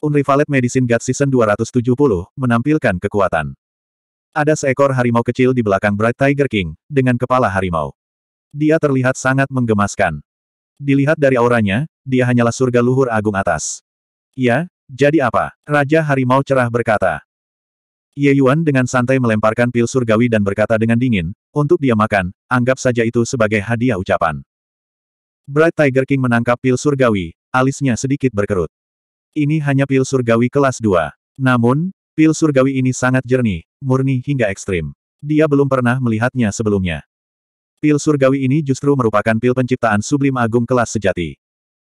Unrivaled Medicine God Season 270, menampilkan kekuatan. Ada seekor harimau kecil di belakang Bright Tiger King, dengan kepala harimau. Dia terlihat sangat menggemaskan. Dilihat dari auranya, dia hanyalah surga luhur agung atas. Ya, jadi apa? Raja Harimau Cerah berkata. Ye Yuan dengan santai melemparkan pil surgawi dan berkata dengan dingin, untuk dia makan, anggap saja itu sebagai hadiah ucapan. Bright Tiger King menangkap pil surgawi, alisnya sedikit berkerut. Ini hanya pil surgawi kelas 2. Namun, pil surgawi ini sangat jernih, murni hingga ekstrim. Dia belum pernah melihatnya sebelumnya. Pil surgawi ini justru merupakan pil penciptaan sublim agung kelas sejati.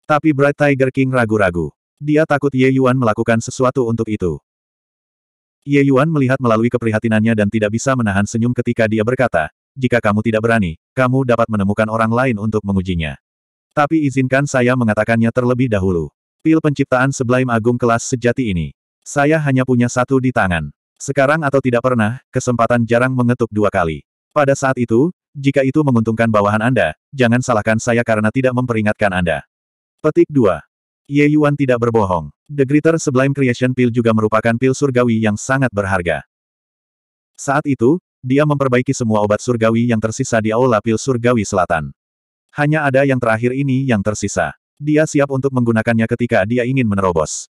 Tapi Bright Tiger King ragu-ragu. Dia takut Ye Yuan melakukan sesuatu untuk itu. Ye Yuan melihat melalui keprihatinannya dan tidak bisa menahan senyum ketika dia berkata, jika kamu tidak berani, kamu dapat menemukan orang lain untuk mengujinya. Tapi izinkan saya mengatakannya terlebih dahulu. Pil penciptaan seblaim Agung kelas sejati ini. Saya hanya punya satu di tangan. Sekarang atau tidak pernah, kesempatan jarang mengetuk dua kali. Pada saat itu, jika itu menguntungkan bawahan Anda, jangan salahkan saya karena tidak memperingatkan Anda. Petik 2. Ye Yuan tidak berbohong. The Greater Sublime Creation Pill juga merupakan pil surgawi yang sangat berharga. Saat itu, dia memperbaiki semua obat surgawi yang tersisa di Aula Pil Surgawi Selatan. Hanya ada yang terakhir ini yang tersisa. Dia siap untuk menggunakannya ketika dia ingin menerobos.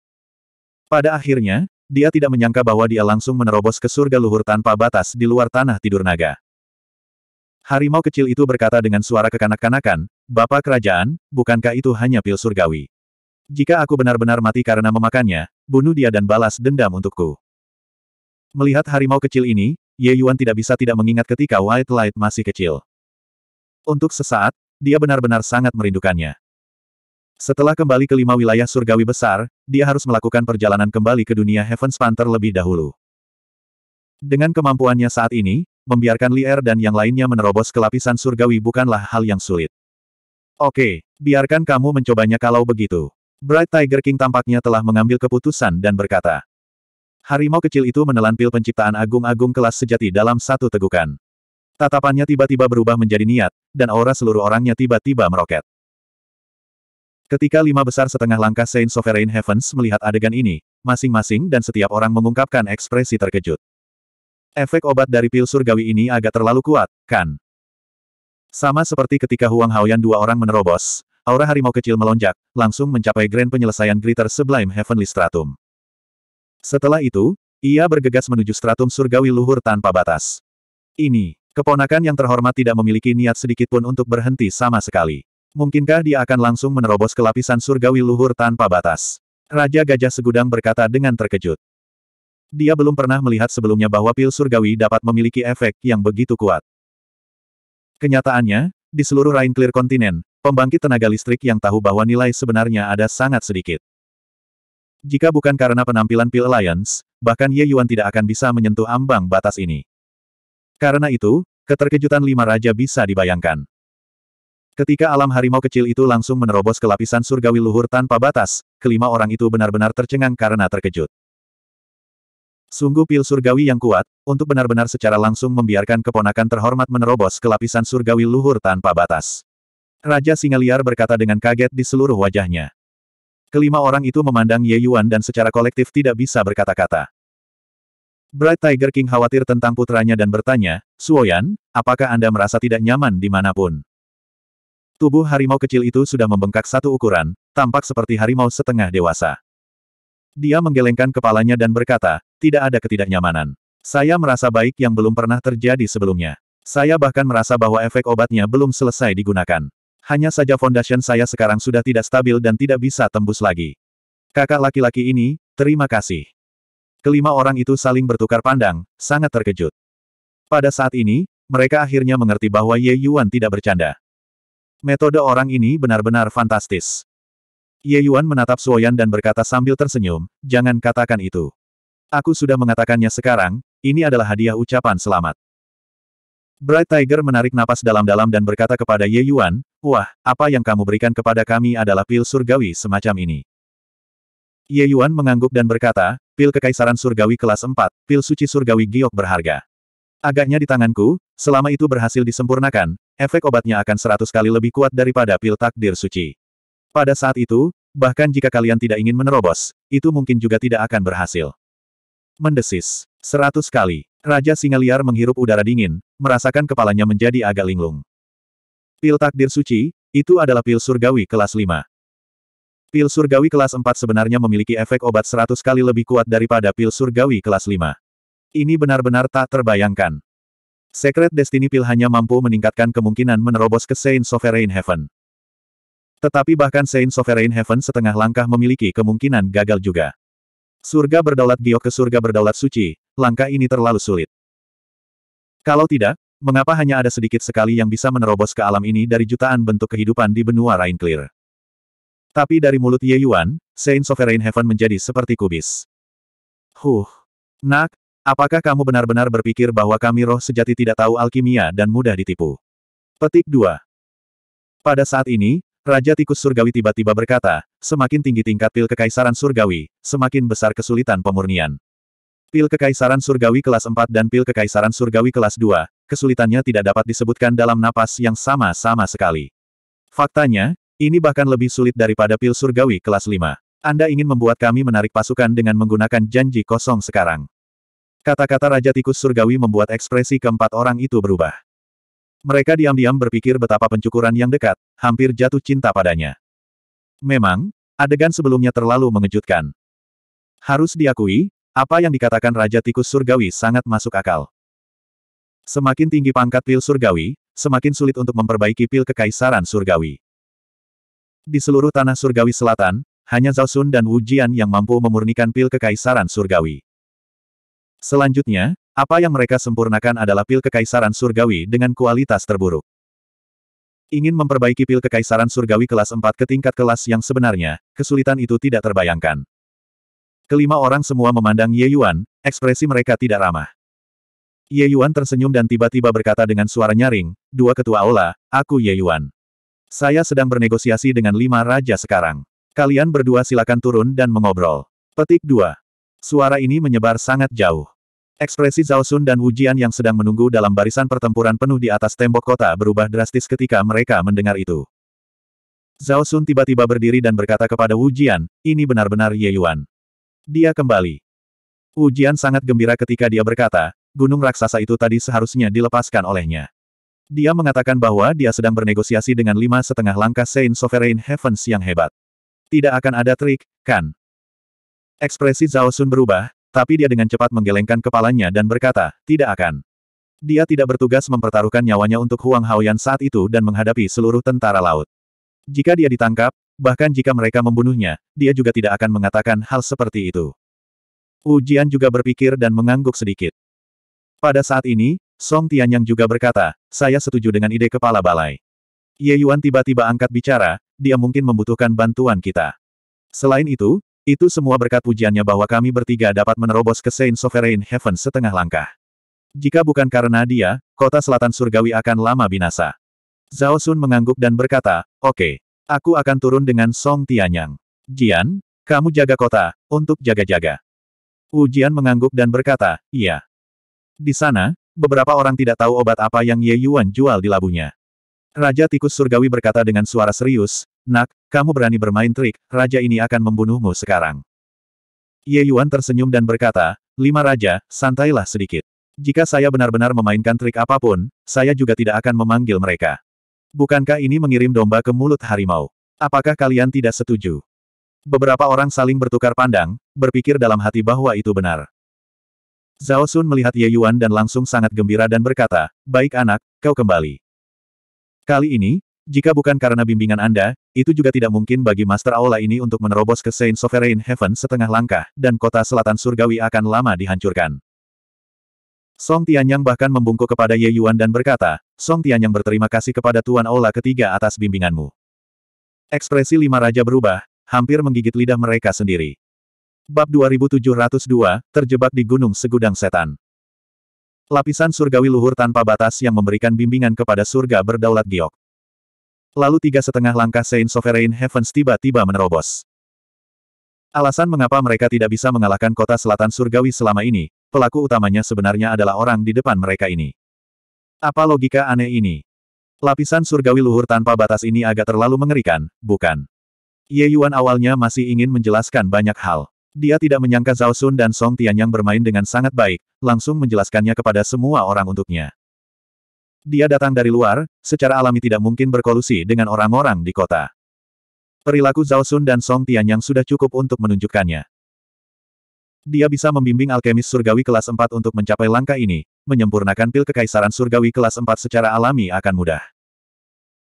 Pada akhirnya, dia tidak menyangka bahwa dia langsung menerobos ke surga luhur tanpa batas di luar tanah tidur naga. Harimau kecil itu berkata dengan suara kekanak-kanakan, Bapak Kerajaan, bukankah itu hanya pil surgawi? Jika aku benar-benar mati karena memakannya, bunuh dia dan balas dendam untukku. Melihat harimau kecil ini, Ye Yuan tidak bisa tidak mengingat ketika White Light masih kecil. Untuk sesaat, dia benar-benar sangat merindukannya. Setelah kembali ke lima wilayah surgawi besar, dia harus melakukan perjalanan kembali ke dunia Heaven's Panther lebih dahulu. Dengan kemampuannya saat ini, membiarkan Lier dan yang lainnya menerobos ke lapisan surgawi bukanlah hal yang sulit. Oke, biarkan kamu mencobanya kalau begitu. Bright Tiger King tampaknya telah mengambil keputusan dan berkata. Harimau kecil itu menelan pil penciptaan agung-agung kelas sejati dalam satu tegukan. Tatapannya tiba-tiba berubah menjadi niat, dan aura seluruh orangnya tiba-tiba meroket. Ketika lima besar setengah langkah Saint Sovereign Heavens melihat adegan ini, masing-masing dan setiap orang mengungkapkan ekspresi terkejut. Efek obat dari pil surgawi ini agak terlalu kuat, kan? Sama seperti ketika Huang Haoyan dua orang menerobos, aura harimau kecil melonjak, langsung mencapai grand penyelesaian Glitter Sublime Heavenly Stratum. Setelah itu, ia bergegas menuju stratum surgawi luhur tanpa batas. Ini, keponakan yang terhormat tidak memiliki niat sedikit pun untuk berhenti sama sekali. Mungkinkah dia akan langsung menerobos ke lapisan surgawi luhur tanpa batas? Raja Gajah Segudang berkata dengan terkejut. Dia belum pernah melihat sebelumnya bahwa pil surgawi dapat memiliki efek yang begitu kuat. Kenyataannya, di seluruh Rain Clear kontinen, pembangkit tenaga listrik yang tahu bahwa nilai sebenarnya ada sangat sedikit. Jika bukan karena penampilan Pil Alliance, bahkan Ye Yuan tidak akan bisa menyentuh ambang batas ini. Karena itu, keterkejutan lima raja bisa dibayangkan. Ketika alam harimau kecil itu langsung menerobos ke lapisan surgawi luhur tanpa batas, kelima orang itu benar-benar tercengang karena terkejut. Sungguh pil surgawi yang kuat, untuk benar-benar secara langsung membiarkan keponakan terhormat menerobos ke lapisan surgawi luhur tanpa batas. Raja Singa Liar berkata dengan kaget di seluruh wajahnya. Kelima orang itu memandang Ye Yuan dan secara kolektif tidak bisa berkata-kata. Bright Tiger King khawatir tentang putranya dan bertanya, Suoyan, apakah Anda merasa tidak nyaman dimanapun? Tubuh harimau kecil itu sudah membengkak satu ukuran, tampak seperti harimau setengah dewasa. Dia menggelengkan kepalanya dan berkata, tidak ada ketidaknyamanan. Saya merasa baik yang belum pernah terjadi sebelumnya. Saya bahkan merasa bahwa efek obatnya belum selesai digunakan. Hanya saja foundation saya sekarang sudah tidak stabil dan tidak bisa tembus lagi. Kakak laki-laki ini, terima kasih. Kelima orang itu saling bertukar pandang, sangat terkejut. Pada saat ini, mereka akhirnya mengerti bahwa Ye Yuan tidak bercanda. Metode orang ini benar-benar fantastis. Ye Yuan menatap Suoyan dan berkata sambil tersenyum, jangan katakan itu. Aku sudah mengatakannya sekarang, ini adalah hadiah ucapan selamat. Bright Tiger menarik napas dalam-dalam dan berkata kepada Ye Yuan, wah, apa yang kamu berikan kepada kami adalah pil surgawi semacam ini. Ye Yuan mengangguk dan berkata, pil kekaisaran surgawi kelas 4, pil suci surgawi giok berharga. Agaknya di tanganku, selama itu berhasil disempurnakan, efek obatnya akan seratus kali lebih kuat daripada pil takdir suci. Pada saat itu, bahkan jika kalian tidak ingin menerobos, itu mungkin juga tidak akan berhasil. Mendesis. Seratus kali. Raja singa liar menghirup udara dingin, merasakan kepalanya menjadi agak linglung. Pil takdir suci, itu adalah pil surgawi kelas 5. Pil surgawi kelas 4 sebenarnya memiliki efek obat 100 kali lebih kuat daripada pil surgawi kelas 5. Ini benar-benar tak terbayangkan. Secret Destiny Pill hanya mampu meningkatkan kemungkinan menerobos ke Saint Sovereign Heaven. Tetapi bahkan Saint Sovereign Heaven setengah langkah memiliki kemungkinan gagal juga. Surga berdaulat giok ke surga berdaulat suci, langkah ini terlalu sulit. Kalau tidak, mengapa hanya ada sedikit sekali yang bisa menerobos ke alam ini dari jutaan bentuk kehidupan di benua Rain Clear? Tapi dari mulut Ye Yuan, Saint Sovereign Heaven menjadi seperti kubis. Huh. Nak, Apakah kamu benar-benar berpikir bahwa kami roh sejati tidak tahu alkimia dan mudah ditipu? Petik 2. Pada saat ini, Raja Tikus Surgawi tiba-tiba berkata, semakin tinggi tingkat pil kekaisaran surgawi, semakin besar kesulitan pemurnian. Pil kekaisaran surgawi kelas 4 dan pil kekaisaran surgawi kelas 2, kesulitannya tidak dapat disebutkan dalam napas yang sama-sama sekali. Faktanya, ini bahkan lebih sulit daripada pil surgawi kelas 5. Anda ingin membuat kami menarik pasukan dengan menggunakan janji kosong sekarang. Kata-kata Raja Tikus Surgawi membuat ekspresi keempat orang itu berubah. Mereka diam-diam berpikir betapa pencukuran yang dekat, hampir jatuh cinta padanya. Memang, adegan sebelumnya terlalu mengejutkan. Harus diakui, apa yang dikatakan Raja Tikus Surgawi sangat masuk akal. Semakin tinggi pangkat pil surgawi, semakin sulit untuk memperbaiki pil kekaisaran surgawi. Di seluruh tanah surgawi selatan, hanya Zhao Sun dan Wu Jian yang mampu memurnikan pil kekaisaran surgawi. Selanjutnya, apa yang mereka sempurnakan adalah pil kekaisaran surgawi dengan kualitas terburuk. Ingin memperbaiki pil kekaisaran surgawi kelas 4 ke tingkat kelas yang sebenarnya, kesulitan itu tidak terbayangkan. Kelima orang semua memandang Ye Yuan, ekspresi mereka tidak ramah. Ye Yuan tersenyum dan tiba-tiba berkata dengan suara nyaring, dua ketua aula, aku Ye Yuan. Saya sedang bernegosiasi dengan lima raja sekarang. Kalian berdua silakan turun dan mengobrol. Petik 2. Suara ini menyebar sangat jauh. Ekspresi Zhao Sun dan Wu Jian yang sedang menunggu dalam barisan pertempuran penuh di atas tembok kota berubah drastis ketika mereka mendengar itu. Zhao Sun tiba-tiba berdiri dan berkata kepada Wu Jian, ini benar-benar Ye Yuan. Dia kembali. Wu Jian sangat gembira ketika dia berkata, gunung raksasa itu tadi seharusnya dilepaskan olehnya. Dia mengatakan bahwa dia sedang bernegosiasi dengan lima setengah langkah Saint Sovereign Heavens yang hebat. Tidak akan ada trik, kan? Ekspresi Zhao Sun berubah, tapi dia dengan cepat menggelengkan kepalanya dan berkata, tidak akan. Dia tidak bertugas mempertaruhkan nyawanya untuk Huang Haoyan saat itu dan menghadapi seluruh tentara laut. Jika dia ditangkap, bahkan jika mereka membunuhnya, dia juga tidak akan mengatakan hal seperti itu. Ujian juga berpikir dan mengangguk sedikit. Pada saat ini, Song Tianyang juga berkata, saya setuju dengan ide kepala balai. Ye Yuan tiba-tiba angkat bicara, dia mungkin membutuhkan bantuan kita. Selain itu, itu semua berkat pujiannya bahwa kami bertiga dapat menerobos ke Saint Sovereign Heaven setengah langkah. Jika bukan karena dia, kota selatan surgawi akan lama binasa. Zhao Sun mengangguk dan berkata, Oke, okay, aku akan turun dengan Song Tianyang. Jian, kamu jaga kota, untuk jaga-jaga. Jian mengangguk dan berkata, iya. Di sana, beberapa orang tidak tahu obat apa yang Ye Yuan jual di labunya. Raja tikus surgawi berkata dengan suara serius, Nak, kamu berani bermain trik, raja ini akan membunuhmu sekarang. Ye Yuan tersenyum dan berkata, Lima Raja, santailah sedikit. Jika saya benar-benar memainkan trik apapun, saya juga tidak akan memanggil mereka. Bukankah ini mengirim domba ke mulut harimau? Apakah kalian tidak setuju? Beberapa orang saling bertukar pandang, berpikir dalam hati bahwa itu benar. Zhao Sun melihat Ye Yuan dan langsung sangat gembira dan berkata, Baik anak, kau kembali. Kali ini, jika bukan karena bimbingan Anda, itu juga tidak mungkin bagi Master Aula ini untuk menerobos ke Saint Sovereign Heaven setengah langkah, dan kota selatan surgawi akan lama dihancurkan. Song Tianyang bahkan membungkuk kepada Ye Yuan dan berkata, Song Tianyang berterima kasih kepada Tuan Aula ketiga atas bimbinganmu. Ekspresi lima raja berubah, hampir menggigit lidah mereka sendiri. Bab 2702, Terjebak di Gunung Segudang Setan. Lapisan surgawi luhur tanpa batas yang memberikan bimbingan kepada surga berdaulat giok. Lalu tiga setengah langkah Saint Sovereign Heavens tiba-tiba menerobos. Alasan mengapa mereka tidak bisa mengalahkan kota selatan surgawi selama ini, pelaku utamanya sebenarnya adalah orang di depan mereka ini. Apa logika aneh ini? Lapisan surgawi luhur tanpa batas ini agak terlalu mengerikan, bukan? Ye Yuan awalnya masih ingin menjelaskan banyak hal. Dia tidak menyangka Zhao Sun dan Song Tian yang bermain dengan sangat baik, langsung menjelaskannya kepada semua orang untuknya. Dia datang dari luar, secara alami tidak mungkin berkolusi dengan orang-orang di kota. Perilaku Zhao Sun dan Song Tian yang sudah cukup untuk menunjukkannya. Dia bisa membimbing alkemis surgawi kelas 4 untuk mencapai langkah ini, menyempurnakan pil kekaisaran surgawi kelas 4 secara alami akan mudah.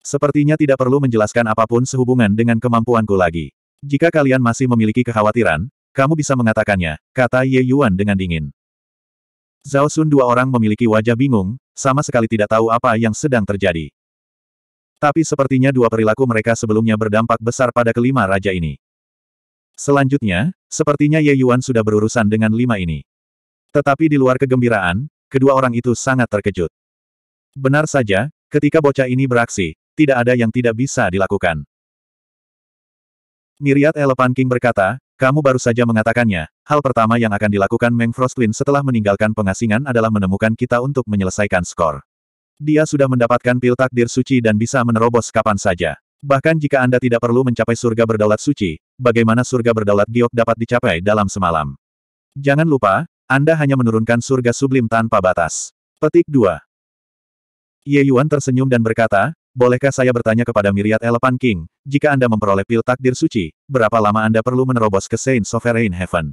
Sepertinya tidak perlu menjelaskan apapun sehubungan dengan kemampuanku lagi. Jika kalian masih memiliki kekhawatiran, kamu bisa mengatakannya, kata Ye Yuan dengan dingin. Zhao Sun dua orang memiliki wajah bingung, sama sekali tidak tahu apa yang sedang terjadi. Tapi sepertinya dua perilaku mereka sebelumnya berdampak besar pada kelima raja ini. Selanjutnya, sepertinya Ye Yuan sudah berurusan dengan lima ini. Tetapi di luar kegembiraan, kedua orang itu sangat terkejut. Benar saja, ketika bocah ini beraksi, tidak ada yang tidak bisa dilakukan. Miriat Elephant King berkata, kamu baru saja mengatakannya, hal pertama yang akan dilakukan Meng Frostwind setelah meninggalkan pengasingan adalah menemukan kita untuk menyelesaikan skor. Dia sudah mendapatkan pil takdir suci dan bisa menerobos kapan saja. Bahkan jika Anda tidak perlu mencapai surga berdaulat suci, bagaimana surga berdaulat giok dapat dicapai dalam semalam? Jangan lupa, Anda hanya menurunkan surga sublim tanpa batas. Petik 2. Ye Yuan tersenyum dan berkata, Bolehkah saya bertanya kepada Miriat Elephant King, jika Anda memperoleh pil takdir suci, berapa lama Anda perlu menerobos ke Saint Sovereign Heaven?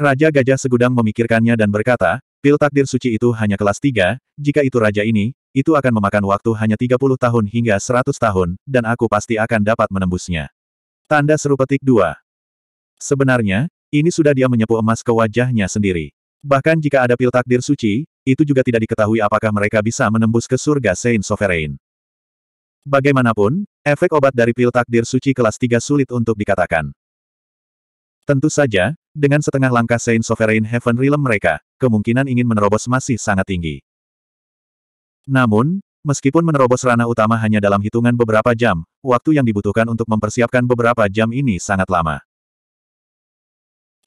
Raja Gajah Segudang memikirkannya dan berkata, pil takdir suci itu hanya kelas 3, jika itu raja ini, itu akan memakan waktu hanya 30 tahun hingga 100 tahun, dan aku pasti akan dapat menembusnya. Tanda seru petik 2. Sebenarnya, ini sudah dia menyepu emas ke wajahnya sendiri. Bahkan jika ada pil takdir suci, itu juga tidak diketahui apakah mereka bisa menembus ke surga Saint Sovereign. Bagaimanapun, efek obat dari pil takdir suci kelas 3 sulit untuk dikatakan. Tentu saja, dengan setengah langkah Saint Sovereign Heaven Realm mereka, kemungkinan ingin menerobos masih sangat tinggi. Namun, meskipun menerobos ranah utama hanya dalam hitungan beberapa jam, waktu yang dibutuhkan untuk mempersiapkan beberapa jam ini sangat lama.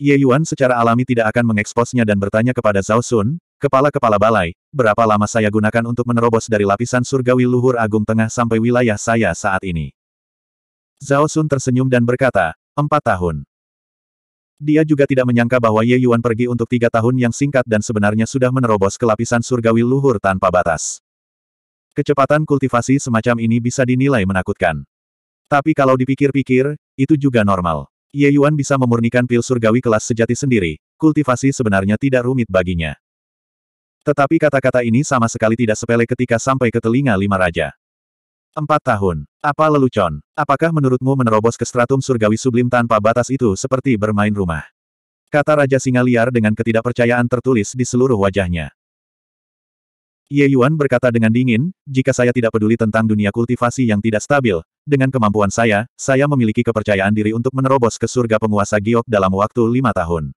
Ye Yuan secara alami tidak akan mengeksposnya dan bertanya kepada Zhao Sun, Kepala-kepala balai, berapa lama saya gunakan untuk menerobos dari lapisan surgawi luhur agung tengah sampai wilayah saya saat ini? Zhao Sun tersenyum dan berkata, empat tahun. Dia juga tidak menyangka bahwa Ye Yuan pergi untuk tiga tahun yang singkat dan sebenarnya sudah menerobos ke lapisan surgawi luhur tanpa batas. Kecepatan kultivasi semacam ini bisa dinilai menakutkan. Tapi kalau dipikir-pikir, itu juga normal. Ye Yuan bisa memurnikan pil surgawi kelas sejati sendiri, kultivasi sebenarnya tidak rumit baginya. Tetapi kata-kata ini sama sekali tidak sepele ketika sampai ke telinga lima raja. Empat tahun. Apa lelucon? Apakah menurutmu menerobos ke stratum surgawi sublim tanpa batas itu seperti bermain rumah? Kata Raja Singa Liar dengan ketidakpercayaan tertulis di seluruh wajahnya. Ye Yuan berkata dengan dingin, jika saya tidak peduli tentang dunia kultivasi yang tidak stabil, dengan kemampuan saya, saya memiliki kepercayaan diri untuk menerobos ke surga penguasa giok dalam waktu lima tahun.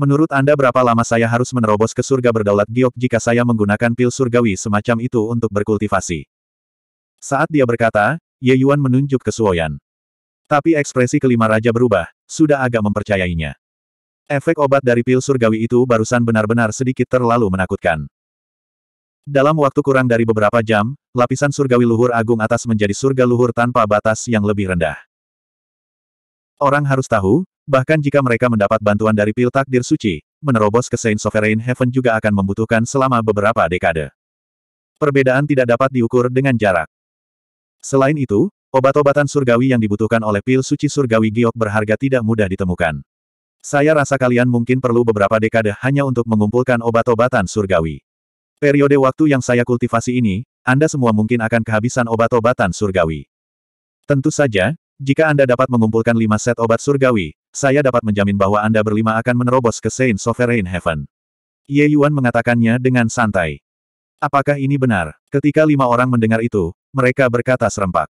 Menurut Anda berapa lama saya harus menerobos ke surga berdaulat giok jika saya menggunakan pil surgawi semacam itu untuk berkultivasi? Saat dia berkata, Ye Yuan menunjuk ke Suoyan. Tapi ekspresi kelima raja berubah, sudah agak mempercayainya. Efek obat dari pil surgawi itu barusan benar-benar sedikit terlalu menakutkan. Dalam waktu kurang dari beberapa jam, lapisan surgawi luhur agung atas menjadi surga luhur tanpa batas yang lebih rendah. Orang harus tahu, Bahkan jika mereka mendapat bantuan dari pil takdir suci, menerobos ke Saint Sovereign Heaven juga akan membutuhkan selama beberapa dekade. Perbedaan tidak dapat diukur dengan jarak. Selain itu, obat-obatan surgawi yang dibutuhkan oleh pil suci surgawi giok berharga tidak mudah ditemukan. Saya rasa kalian mungkin perlu beberapa dekade hanya untuk mengumpulkan obat-obatan surgawi. Periode waktu yang saya kultivasi ini, Anda semua mungkin akan kehabisan obat-obatan surgawi. Tentu saja, jika Anda dapat mengumpulkan lima set obat surgawi, saya dapat menjamin bahwa Anda berlima akan menerobos ke Saint Sovereign Heaven. Ye Yuan mengatakannya dengan santai. Apakah ini benar? Ketika lima orang mendengar itu, mereka berkata serempak.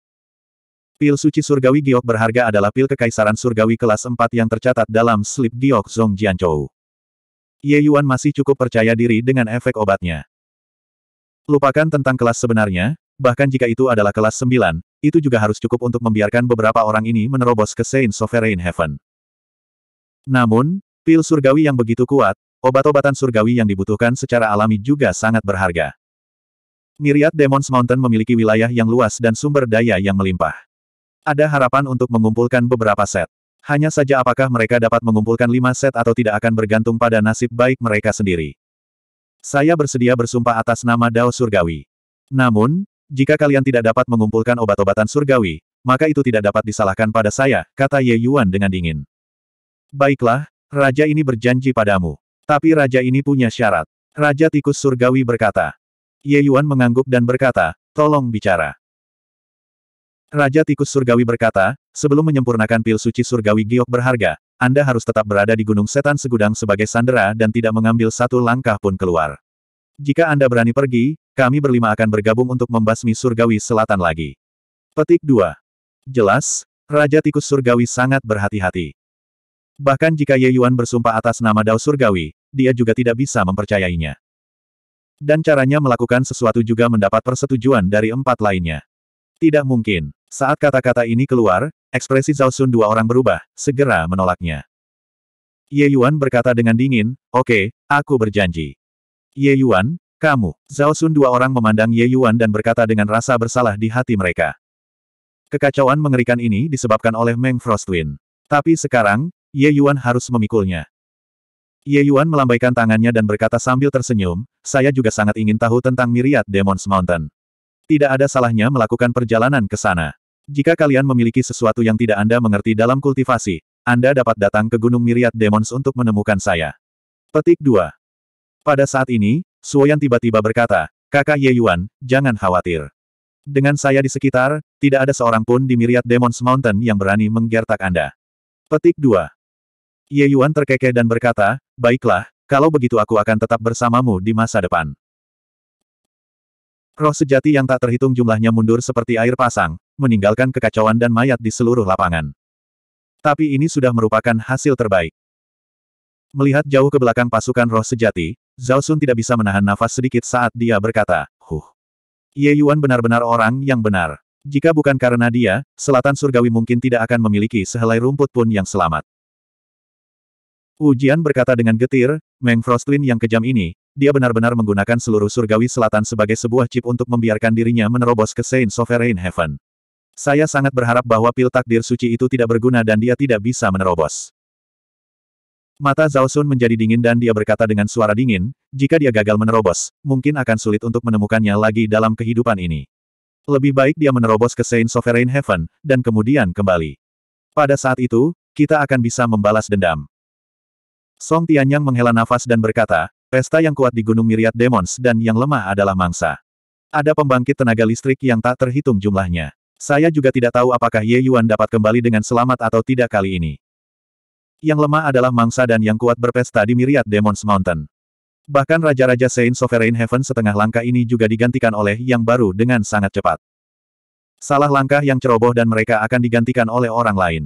Pil suci surgawi giok berharga adalah pil kekaisaran surgawi kelas 4 yang tercatat dalam slip giok Zong Jianchou. Ye Yuan masih cukup percaya diri dengan efek obatnya. Lupakan tentang kelas sebenarnya, bahkan jika itu adalah kelas 9, itu juga harus cukup untuk membiarkan beberapa orang ini menerobos ke Saint Sovereign Heaven. Namun, pil surgawi yang begitu kuat, obat-obatan surgawi yang dibutuhkan secara alami juga sangat berharga. Miriat Demons Mountain memiliki wilayah yang luas dan sumber daya yang melimpah. Ada harapan untuk mengumpulkan beberapa set. Hanya saja apakah mereka dapat mengumpulkan lima set atau tidak akan bergantung pada nasib baik mereka sendiri. Saya bersedia bersumpah atas nama Dao Surgawi. Namun, jika kalian tidak dapat mengumpulkan obat-obatan surgawi, maka itu tidak dapat disalahkan pada saya, kata Ye Yuan dengan dingin. Baiklah, raja ini berjanji padamu. Tapi raja ini punya syarat. Raja tikus surgawi berkata. Ye Yuan mengangguk dan berkata, tolong bicara. Raja tikus surgawi berkata, sebelum menyempurnakan pil suci surgawi giok berharga, Anda harus tetap berada di gunung setan segudang sebagai sandera dan tidak mengambil satu langkah pun keluar. Jika Anda berani pergi, kami berlima akan bergabung untuk membasmi surgawi selatan lagi. Petik 2. Jelas, Raja Tikus Surgawi sangat berhati-hati. Bahkan jika Ye Yuan bersumpah atas nama Dao Surgawi, dia juga tidak bisa mempercayainya. Dan caranya melakukan sesuatu juga mendapat persetujuan dari empat lainnya. Tidak mungkin. Saat kata-kata ini keluar, ekspresi Zhao Sun dua orang berubah, segera menolaknya. Ye Yuan berkata dengan dingin, Oke, okay, aku berjanji. Ye Yuan, kamu. Zhao Sun dua orang memandang Ye Yuan dan berkata dengan rasa bersalah di hati mereka. Kekacauan mengerikan ini disebabkan oleh Meng Frostwind. Tapi sekarang, Ye Yuan harus memikulnya. Ye Yuan melambaikan tangannya dan berkata sambil tersenyum, saya juga sangat ingin tahu tentang Myriad Demons Mountain. Tidak ada salahnya melakukan perjalanan ke sana. Jika kalian memiliki sesuatu yang tidak Anda mengerti dalam kultivasi, Anda dapat datang ke Gunung Myriad Demons untuk menemukan saya. Petik 2. Pada saat ini, Suoyan tiba-tiba berkata, kakak Ye Yuan, jangan khawatir. Dengan saya di sekitar, tidak ada seorang pun di Myriad Demons Mountain yang berani menggertak Anda. Petik 2. Ye Yuan terkekeh dan berkata, baiklah, kalau begitu aku akan tetap bersamamu di masa depan. Roh sejati yang tak terhitung jumlahnya mundur seperti air pasang, meninggalkan kekacauan dan mayat di seluruh lapangan. Tapi ini sudah merupakan hasil terbaik. Melihat jauh ke belakang pasukan roh sejati, Zhao Sun tidak bisa menahan nafas sedikit saat dia berkata, Huh. Ye Yuan benar-benar orang yang benar. Jika bukan karena dia, selatan surgawi mungkin tidak akan memiliki sehelai rumput pun yang selamat. Ujian berkata dengan getir, Meng Frostlin yang kejam ini, dia benar-benar menggunakan seluruh surgawi selatan sebagai sebuah chip untuk membiarkan dirinya menerobos ke Saint Sovereign Heaven. Saya sangat berharap bahwa pil takdir suci itu tidak berguna dan dia tidak bisa menerobos. Mata Zhao Sun menjadi dingin dan dia berkata dengan suara dingin, jika dia gagal menerobos, mungkin akan sulit untuk menemukannya lagi dalam kehidupan ini. Lebih baik dia menerobos ke Saint Sovereign Heaven, dan kemudian kembali. Pada saat itu, kita akan bisa membalas dendam. Song Tianyang menghela nafas dan berkata, pesta yang kuat di Gunung Miriat Demons dan yang lemah adalah mangsa. Ada pembangkit tenaga listrik yang tak terhitung jumlahnya. Saya juga tidak tahu apakah Ye Yuan dapat kembali dengan selamat atau tidak kali ini. Yang lemah adalah mangsa dan yang kuat berpesta di Miriat Demons Mountain. Bahkan Raja-Raja Saint Sovereign Heaven setengah langkah ini juga digantikan oleh yang baru dengan sangat cepat. Salah langkah yang ceroboh dan mereka akan digantikan oleh orang lain.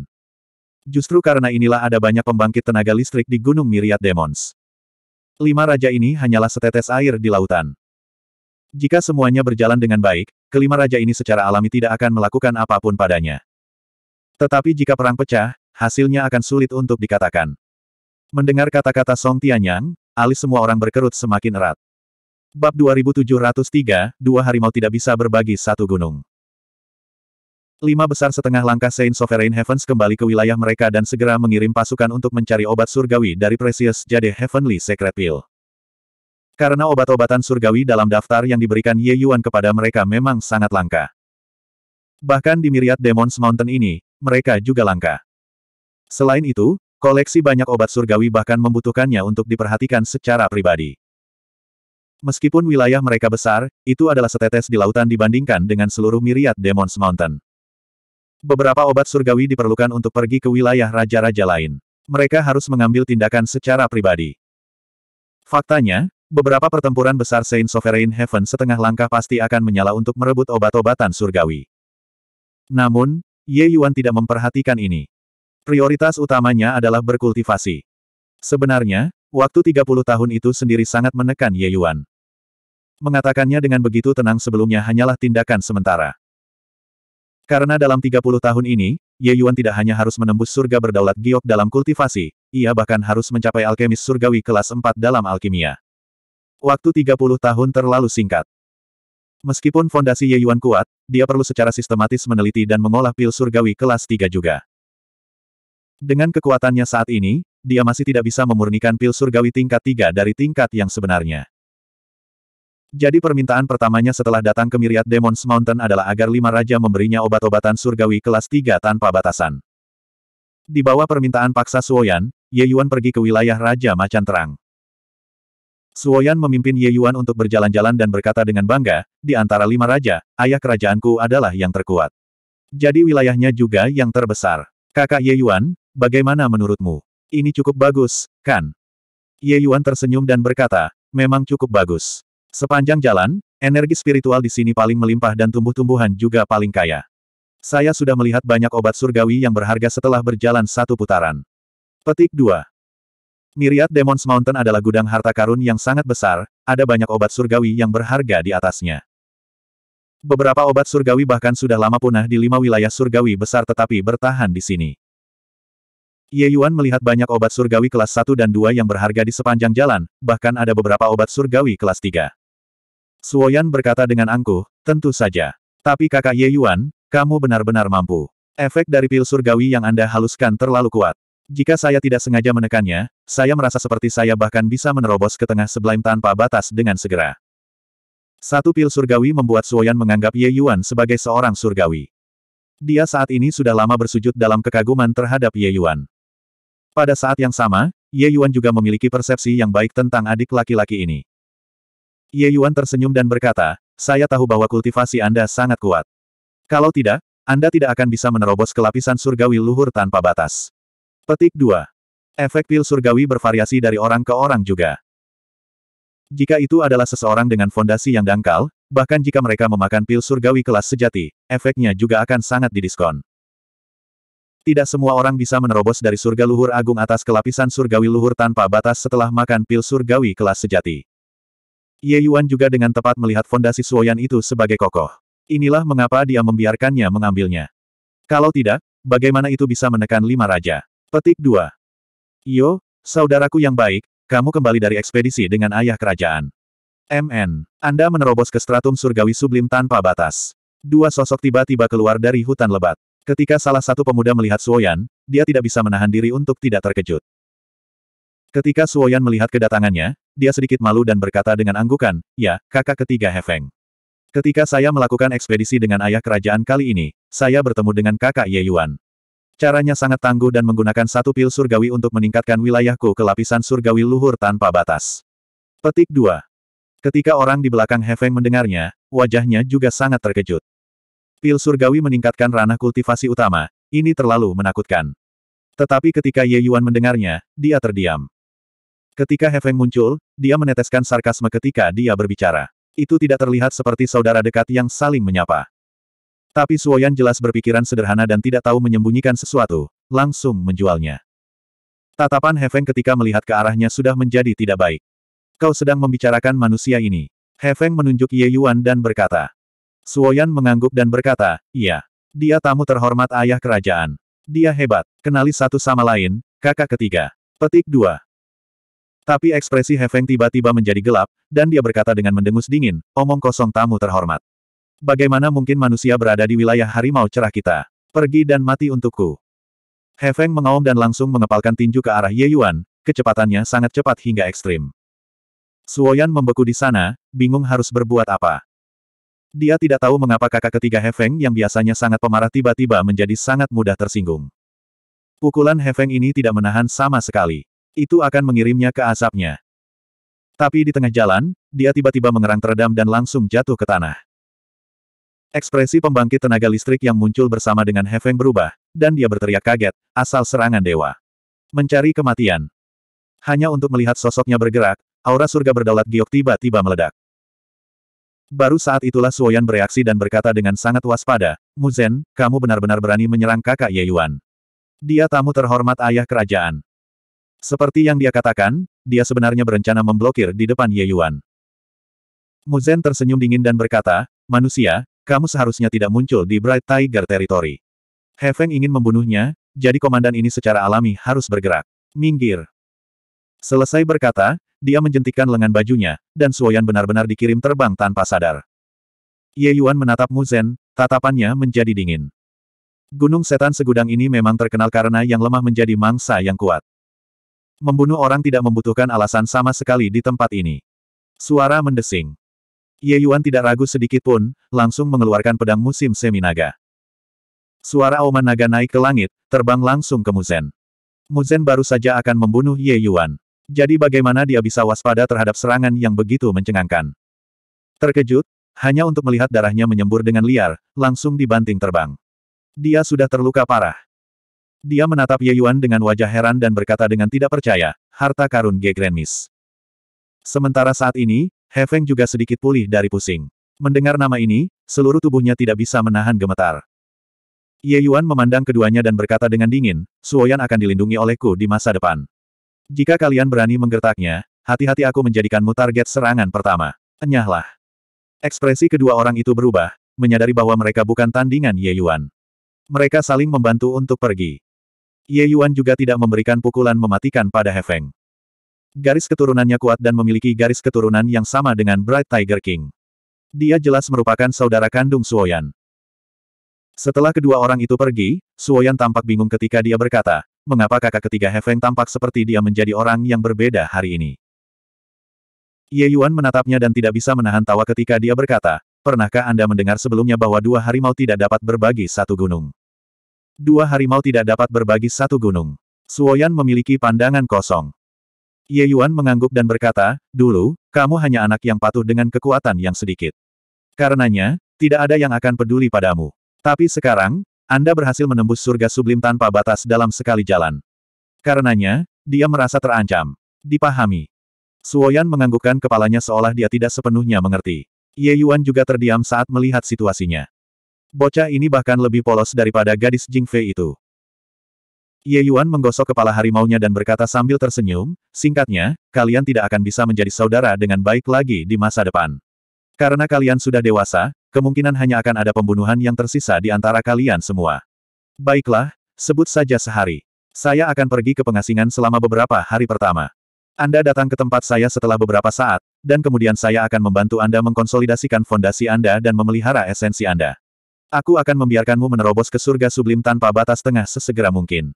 Justru karena inilah ada banyak pembangkit tenaga listrik di Gunung Miriat Demons. Lima raja ini hanyalah setetes air di lautan. Jika semuanya berjalan dengan baik, kelima raja ini secara alami tidak akan melakukan apapun padanya. Tetapi jika perang pecah, hasilnya akan sulit untuk dikatakan. Mendengar kata-kata Song Tianyang, alis semua orang berkerut semakin erat. Bab 2703, Dua Harimau Tidak Bisa Berbagi Satu Gunung Lima besar setengah langkah Saint Sovereign Heavens kembali ke wilayah mereka dan segera mengirim pasukan untuk mencari obat surgawi dari Precious Jade Heavenly Secret Pill. Karena obat-obatan surgawi dalam daftar yang diberikan Ye Yuan kepada mereka memang sangat langka. Bahkan di Myriad Demons Mountain ini, mereka juga langka. Selain itu, koleksi banyak obat surgawi bahkan membutuhkannya untuk diperhatikan secara pribadi. Meskipun wilayah mereka besar, itu adalah setetes di lautan dibandingkan dengan seluruh Myriad Demons Mountain. Beberapa obat surgawi diperlukan untuk pergi ke wilayah raja-raja lain. Mereka harus mengambil tindakan secara pribadi. Faktanya, beberapa pertempuran besar Saint Sovereign Heaven setengah langkah pasti akan menyala untuk merebut obat-obatan surgawi. Namun, Ye Yuan tidak memperhatikan ini. Prioritas utamanya adalah berkultivasi. Sebenarnya, waktu 30 tahun itu sendiri sangat menekan Ye Yuan. Mengatakannya dengan begitu tenang sebelumnya hanyalah tindakan sementara. Karena dalam 30 tahun ini, Ye Yuan tidak hanya harus menembus surga berdaulat giok dalam kultivasi, ia bahkan harus mencapai alkemis surgawi kelas 4 dalam alkimia. Waktu 30 tahun terlalu singkat. Meskipun fondasi Ye Yuan kuat, dia perlu secara sistematis meneliti dan mengolah pil surgawi kelas 3 juga. Dengan kekuatannya saat ini, dia masih tidak bisa memurnikan pil surgawi tingkat 3 dari tingkat yang sebenarnya. Jadi permintaan pertamanya setelah datang ke Myriad Demons Mountain adalah agar lima raja memberinya obat-obatan surgawi kelas 3 tanpa batasan. Di bawah permintaan paksa Suoyan, Ye Yuan pergi ke wilayah Raja Macan Terang. Suoyan memimpin Ye Yuan untuk berjalan-jalan dan berkata dengan bangga, di antara lima raja, ayah kerajaanku adalah yang terkuat. Jadi wilayahnya juga yang terbesar. Kakak Ye Yuan, bagaimana menurutmu? Ini cukup bagus, kan? Ye Yuan tersenyum dan berkata, memang cukup bagus. Sepanjang jalan, energi spiritual di sini paling melimpah dan tumbuh-tumbuhan juga paling kaya. Saya sudah melihat banyak obat surgawi yang berharga setelah berjalan satu putaran. Petik 2. Miriat Demons Mountain adalah gudang harta karun yang sangat besar, ada banyak obat surgawi yang berharga di atasnya. Beberapa obat surgawi bahkan sudah lama punah di lima wilayah surgawi besar tetapi bertahan di sini. Ye Yuan melihat banyak obat surgawi kelas 1 dan 2 yang berharga di sepanjang jalan, bahkan ada beberapa obat surgawi kelas 3. Suoyan berkata dengan angkuh, tentu saja. Tapi kakak Ye Yuan, kamu benar-benar mampu. Efek dari pil surgawi yang Anda haluskan terlalu kuat. Jika saya tidak sengaja menekannya, saya merasa seperti saya bahkan bisa menerobos ke tengah sebelaim tanpa batas dengan segera. Satu pil surgawi membuat Suoyan menganggap Ye Yuan sebagai seorang surgawi. Dia saat ini sudah lama bersujud dalam kekaguman terhadap Ye Yuan. Pada saat yang sama, Ye Yuan juga memiliki persepsi yang baik tentang adik laki-laki ini. Ye Yuan tersenyum dan berkata, saya tahu bahwa kultivasi Anda sangat kuat. Kalau tidak, Anda tidak akan bisa menerobos ke lapisan surgawi luhur tanpa batas. Petik 2. Efek pil surgawi bervariasi dari orang ke orang juga. Jika itu adalah seseorang dengan fondasi yang dangkal, bahkan jika mereka memakan pil surgawi kelas sejati, efeknya juga akan sangat didiskon. Tidak semua orang bisa menerobos dari surga luhur agung atas kelapisan surgawi luhur tanpa batas setelah makan pil surgawi kelas sejati. Ye Yuan juga dengan tepat melihat fondasi Suoyan itu sebagai kokoh. Inilah mengapa dia membiarkannya mengambilnya. Kalau tidak, bagaimana itu bisa menekan lima raja? Petik 2. Yo, saudaraku yang baik, kamu kembali dari ekspedisi dengan ayah kerajaan. MN, Anda menerobos ke stratum surgawi sublim tanpa batas. Dua sosok tiba-tiba keluar dari hutan lebat. Ketika salah satu pemuda melihat Suoyan, dia tidak bisa menahan diri untuk tidak terkejut. Ketika Suoyan melihat kedatangannya, dia sedikit malu dan berkata dengan anggukan, ya, kakak ketiga Hefeng. Ketika saya melakukan ekspedisi dengan ayah kerajaan kali ini, saya bertemu dengan kakak Ye Yuan. Caranya sangat tangguh dan menggunakan satu pil surgawi untuk meningkatkan wilayahku ke lapisan surgawi luhur tanpa batas. Petik 2. Ketika orang di belakang Hefeng mendengarnya, wajahnya juga sangat terkejut. Pil surgawi meningkatkan ranah kultivasi utama, ini terlalu menakutkan. Tetapi ketika Ye Yuan mendengarnya, dia terdiam. Ketika Hefeng muncul, dia meneteskan sarkasme ketika dia berbicara. Itu tidak terlihat seperti saudara dekat yang saling menyapa. Tapi Suoyan jelas berpikiran sederhana dan tidak tahu menyembunyikan sesuatu, langsung menjualnya. Tatapan Hefeng ketika melihat ke arahnya sudah menjadi tidak baik. Kau sedang membicarakan manusia ini. Hefeng menunjuk Ye Yuan dan berkata. Suoyan mengangguk dan berkata, iya. Dia tamu terhormat ayah kerajaan. Dia hebat. Kenali satu sama lain, kakak ketiga. Petik 2. Tapi ekspresi Hefeng tiba-tiba menjadi gelap, dan dia berkata dengan mendengus dingin, omong kosong tamu terhormat. Bagaimana mungkin manusia berada di wilayah harimau cerah kita? Pergi dan mati untukku. Hefeng mengaum dan langsung mengepalkan tinju ke arah Ye Yuan, kecepatannya sangat cepat hingga ekstrim. Suoyan membeku di sana, bingung harus berbuat apa. Dia tidak tahu mengapa kakak ketiga Hefeng yang biasanya sangat pemarah tiba-tiba menjadi sangat mudah tersinggung. Pukulan Hefeng ini tidak menahan sama sekali itu akan mengirimnya ke asapnya. Tapi di tengah jalan, dia tiba-tiba mengerang teredam dan langsung jatuh ke tanah. Ekspresi pembangkit tenaga listrik yang muncul bersama dengan Hefeng berubah, dan dia berteriak kaget, asal serangan dewa. Mencari kematian. Hanya untuk melihat sosoknya bergerak, aura surga berdaulat giok tiba-tiba meledak. Baru saat itulah Suoyan bereaksi dan berkata dengan sangat waspada, Muzen, kamu benar-benar berani menyerang kakak Ye Yuan. Dia tamu terhormat ayah kerajaan. Seperti yang dia katakan, dia sebenarnya berencana memblokir di depan Ye Yuan. Mu Muzen tersenyum dingin dan berkata, Manusia, kamu seharusnya tidak muncul di Bright Tiger Territory. He Feng ingin membunuhnya, jadi komandan ini secara alami harus bergerak. Minggir. Selesai berkata, dia menjentikan lengan bajunya, dan Suoyan benar-benar dikirim terbang tanpa sadar. Ye Yuan menatap Mu Muzen, tatapannya menjadi dingin. Gunung setan segudang ini memang terkenal karena yang lemah menjadi mangsa yang kuat. Membunuh orang tidak membutuhkan alasan sama sekali di tempat ini. Suara mendesing. Ye Yuan tidak ragu sedikit pun, langsung mengeluarkan pedang musim seminaga. Suara auman naga naik ke langit, terbang langsung ke Muzen. Muzen baru saja akan membunuh Ye Yuan. Jadi bagaimana dia bisa waspada terhadap serangan yang begitu mencengangkan? Terkejut, hanya untuk melihat darahnya menyembur dengan liar, langsung dibanting terbang. Dia sudah terluka parah. Dia menatap Ye Yuan dengan wajah heran dan berkata dengan tidak percaya, harta karun Ge Grand Sementara saat ini, He Feng juga sedikit pulih dari pusing. Mendengar nama ini, seluruh tubuhnya tidak bisa menahan gemetar. Ye Yuan memandang keduanya dan berkata dengan dingin, Suoyan akan dilindungi olehku di masa depan. Jika kalian berani menggertaknya, hati-hati aku menjadikanmu target serangan pertama. Enyahlah. Ekspresi kedua orang itu berubah, menyadari bahwa mereka bukan tandingan Ye Yuan. Mereka saling membantu untuk pergi. Ye Yuan juga tidak memberikan pukulan mematikan pada He Feng. Garis keturunannya kuat dan memiliki garis keturunan yang sama dengan Bright Tiger King. Dia jelas merupakan saudara kandung Suoyan. Setelah kedua orang itu pergi, Suoyan tampak bingung ketika dia berkata, mengapa kakak ketiga He Feng tampak seperti dia menjadi orang yang berbeda hari ini. Ye Yuan menatapnya dan tidak bisa menahan tawa ketika dia berkata, Pernahkah Anda mendengar sebelumnya bahwa dua harimau tidak dapat berbagi satu gunung? Dua harimau tidak dapat berbagi satu gunung. Suoyan memiliki pandangan kosong. Ye Yuan mengangguk dan berkata, dulu, kamu hanya anak yang patuh dengan kekuatan yang sedikit. Karenanya, tidak ada yang akan peduli padamu. Tapi sekarang, Anda berhasil menembus surga sublim tanpa batas dalam sekali jalan. Karenanya, dia merasa terancam. Dipahami. Suoyan menganggukkan kepalanya seolah dia tidak sepenuhnya mengerti. Ye Yuan juga terdiam saat melihat situasinya. Bocah ini bahkan lebih polos daripada gadis Jing Fei itu. Ye Yuan menggosok kepala harimaunya dan berkata sambil tersenyum, singkatnya, kalian tidak akan bisa menjadi saudara dengan baik lagi di masa depan. Karena kalian sudah dewasa, kemungkinan hanya akan ada pembunuhan yang tersisa di antara kalian semua. Baiklah, sebut saja sehari. Saya akan pergi ke pengasingan selama beberapa hari pertama. Anda datang ke tempat saya setelah beberapa saat, dan kemudian saya akan membantu Anda mengkonsolidasikan fondasi Anda dan memelihara esensi Anda. Aku akan membiarkanmu menerobos ke surga sublim tanpa batas tengah sesegera mungkin.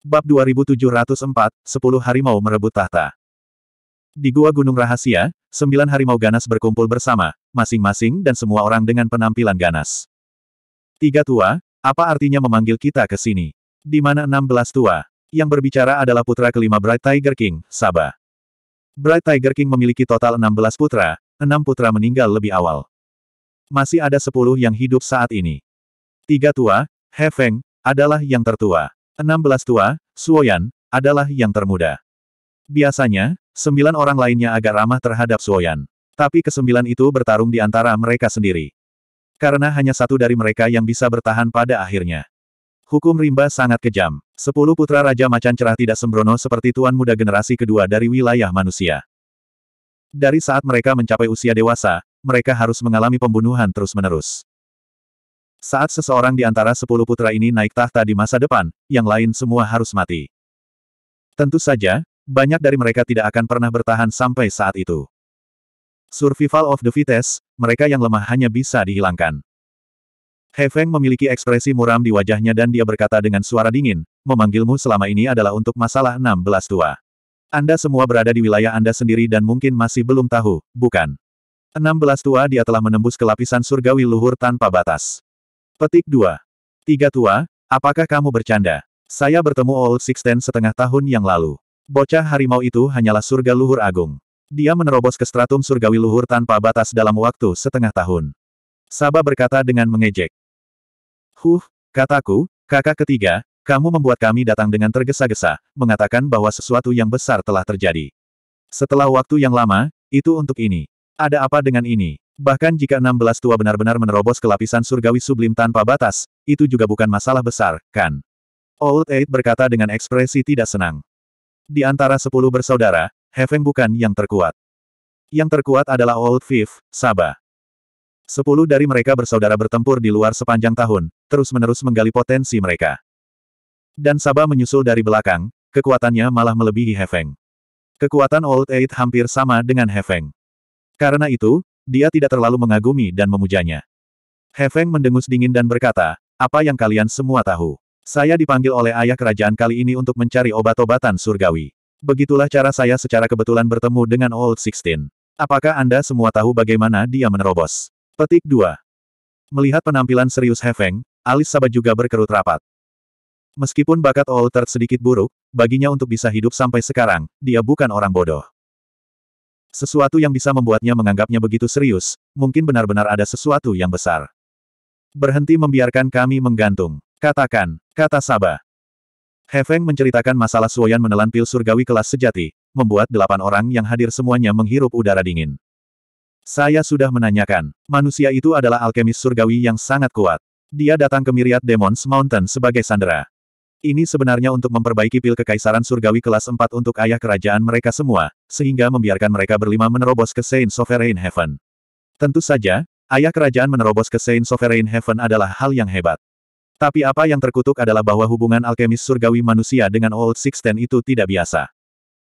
Bab 2704, 10 Harimau Merebut Tahta Di Gua Gunung Rahasia, sembilan harimau ganas berkumpul bersama, masing-masing dan semua orang dengan penampilan ganas. Tiga tua, apa artinya memanggil kita ke sini? Di mana 16 tua? Yang berbicara adalah putra kelima Bright Tiger King, Sabah. Bright Tiger King memiliki total 16 putra, 6 putra meninggal lebih awal. Masih ada sepuluh yang hidup saat ini. Tiga tua, He Feng, adalah yang tertua. Enam belas tua, Suoyan, adalah yang termuda. Biasanya, sembilan orang lainnya agak ramah terhadap Suoyan. Tapi kesembilan itu bertarung di antara mereka sendiri. Karena hanya satu dari mereka yang bisa bertahan pada akhirnya. Hukum rimba sangat kejam. Sepuluh putra Raja Macan Cerah tidak sembrono seperti tuan muda generasi kedua dari wilayah manusia. Dari saat mereka mencapai usia dewasa, mereka harus mengalami pembunuhan terus-menerus. Saat seseorang di antara sepuluh putra ini naik tahta di masa depan, yang lain semua harus mati. Tentu saja, banyak dari mereka tidak akan pernah bertahan sampai saat itu. Survival of the fittest, mereka yang lemah hanya bisa dihilangkan. He Feng memiliki ekspresi muram di wajahnya dan dia berkata dengan suara dingin, memanggilmu selama ini adalah untuk masalah 16 tua. Anda semua berada di wilayah Anda sendiri dan mungkin masih belum tahu, bukan? 16 tua dia telah menembus ke lapisan surgawi luhur tanpa batas. Petik 2. Tiga tua, apakah kamu bercanda? Saya bertemu Old Sixten setengah tahun yang lalu. Bocah harimau itu hanyalah surga luhur agung. Dia menerobos ke stratum surgawi luhur tanpa batas dalam waktu setengah tahun. sabah berkata dengan mengejek. Huh, kataku, kakak ketiga, kamu membuat kami datang dengan tergesa-gesa, mengatakan bahwa sesuatu yang besar telah terjadi. Setelah waktu yang lama, itu untuk ini. Ada apa dengan ini? Bahkan jika 16 tua benar-benar menerobos ke lapisan surgawi sublim tanpa batas, itu juga bukan masalah besar, kan? Old Eight berkata dengan ekspresi tidak senang. Di antara sepuluh bersaudara, Hefeng bukan yang terkuat. Yang terkuat adalah Old Fifth, Sabah. Sepuluh dari mereka bersaudara bertempur di luar sepanjang tahun, terus-menerus menggali potensi mereka. Dan Sabah menyusul dari belakang, kekuatannya malah melebihi Hefeng. Kekuatan Old Eight hampir sama dengan Hefeng. Karena itu, dia tidak terlalu mengagumi dan memujanya. Hefeng mendengus dingin dan berkata, apa yang kalian semua tahu? Saya dipanggil oleh ayah kerajaan kali ini untuk mencari obat-obatan surgawi. Begitulah cara saya secara kebetulan bertemu dengan Old Sixteen. Apakah Anda semua tahu bagaimana dia menerobos? Petik 2. Melihat penampilan serius Hefeng, alis Sabat juga berkerut rapat. Meskipun bakat Old Third sedikit buruk, baginya untuk bisa hidup sampai sekarang, dia bukan orang bodoh. Sesuatu yang bisa membuatnya menganggapnya begitu serius, mungkin benar-benar ada sesuatu yang besar. Berhenti membiarkan kami menggantung. Katakan, kata Sabah. Hefeng menceritakan masalah Suoyan menelan pil surgawi kelas sejati, membuat delapan orang yang hadir semuanya menghirup udara dingin. Saya sudah menanyakan, manusia itu adalah alkemis surgawi yang sangat kuat. Dia datang ke Myriad Demons Mountain sebagai sandera. Ini sebenarnya untuk memperbaiki pil kekaisaran surgawi kelas 4 untuk ayah kerajaan mereka semua, sehingga membiarkan mereka berlima menerobos ke Saint Sovereign Heaven. Tentu saja, ayah kerajaan menerobos ke Saint Sovereign Heaven adalah hal yang hebat. Tapi apa yang terkutuk adalah bahwa hubungan alkemis surgawi manusia dengan Old Sixten itu tidak biasa.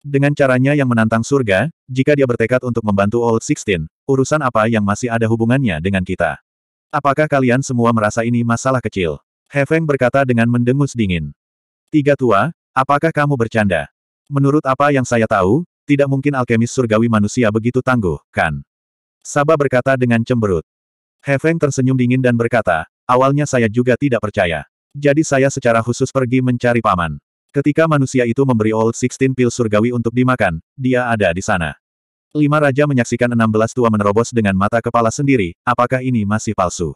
Dengan caranya yang menantang surga, jika dia bertekad untuk membantu Old Sixteen, urusan apa yang masih ada hubungannya dengan kita? Apakah kalian semua merasa ini masalah kecil? Hefeng berkata dengan mendengus dingin. Tiga tua, apakah kamu bercanda? Menurut apa yang saya tahu, tidak mungkin alkemis surgawi manusia begitu tangguh, kan? Sabar berkata dengan cemberut. Hefeng tersenyum dingin dan berkata, awalnya saya juga tidak percaya. Jadi saya secara khusus pergi mencari paman. Ketika manusia itu memberi Old Sixteen pil surgawi untuk dimakan, dia ada di sana. Lima raja menyaksikan enam belas tua menerobos dengan mata kepala sendiri, apakah ini masih palsu?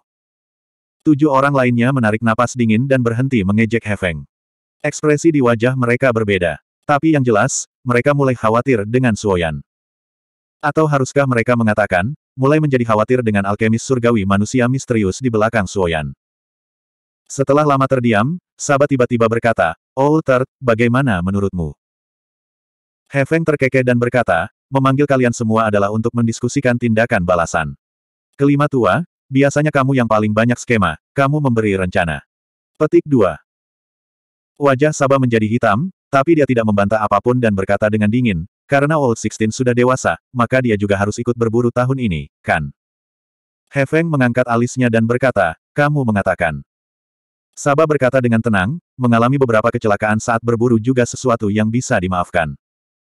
Tujuh orang lainnya menarik napas dingin dan berhenti mengejek Hefeng. Ekspresi di wajah mereka berbeda. Tapi yang jelas, mereka mulai khawatir dengan Suoyan. Atau haruskah mereka mengatakan, mulai menjadi khawatir dengan alkemis surgawi manusia misterius di belakang Suoyan. Setelah lama terdiam, Saba tiba-tiba berkata, Oh bagaimana menurutmu? Hefeng terkekeh dan berkata, memanggil kalian semua adalah untuk mendiskusikan tindakan balasan. Kelima tua, biasanya kamu yang paling banyak skema, kamu memberi rencana. Petik 2. Wajah Sabah menjadi hitam, tapi dia tidak membantah apapun dan berkata dengan dingin, karena Old Sixteen sudah dewasa, maka dia juga harus ikut berburu tahun ini, kan? Hefeng mengangkat alisnya dan berkata, kamu mengatakan. Sabah berkata dengan tenang, mengalami beberapa kecelakaan saat berburu juga sesuatu yang bisa dimaafkan.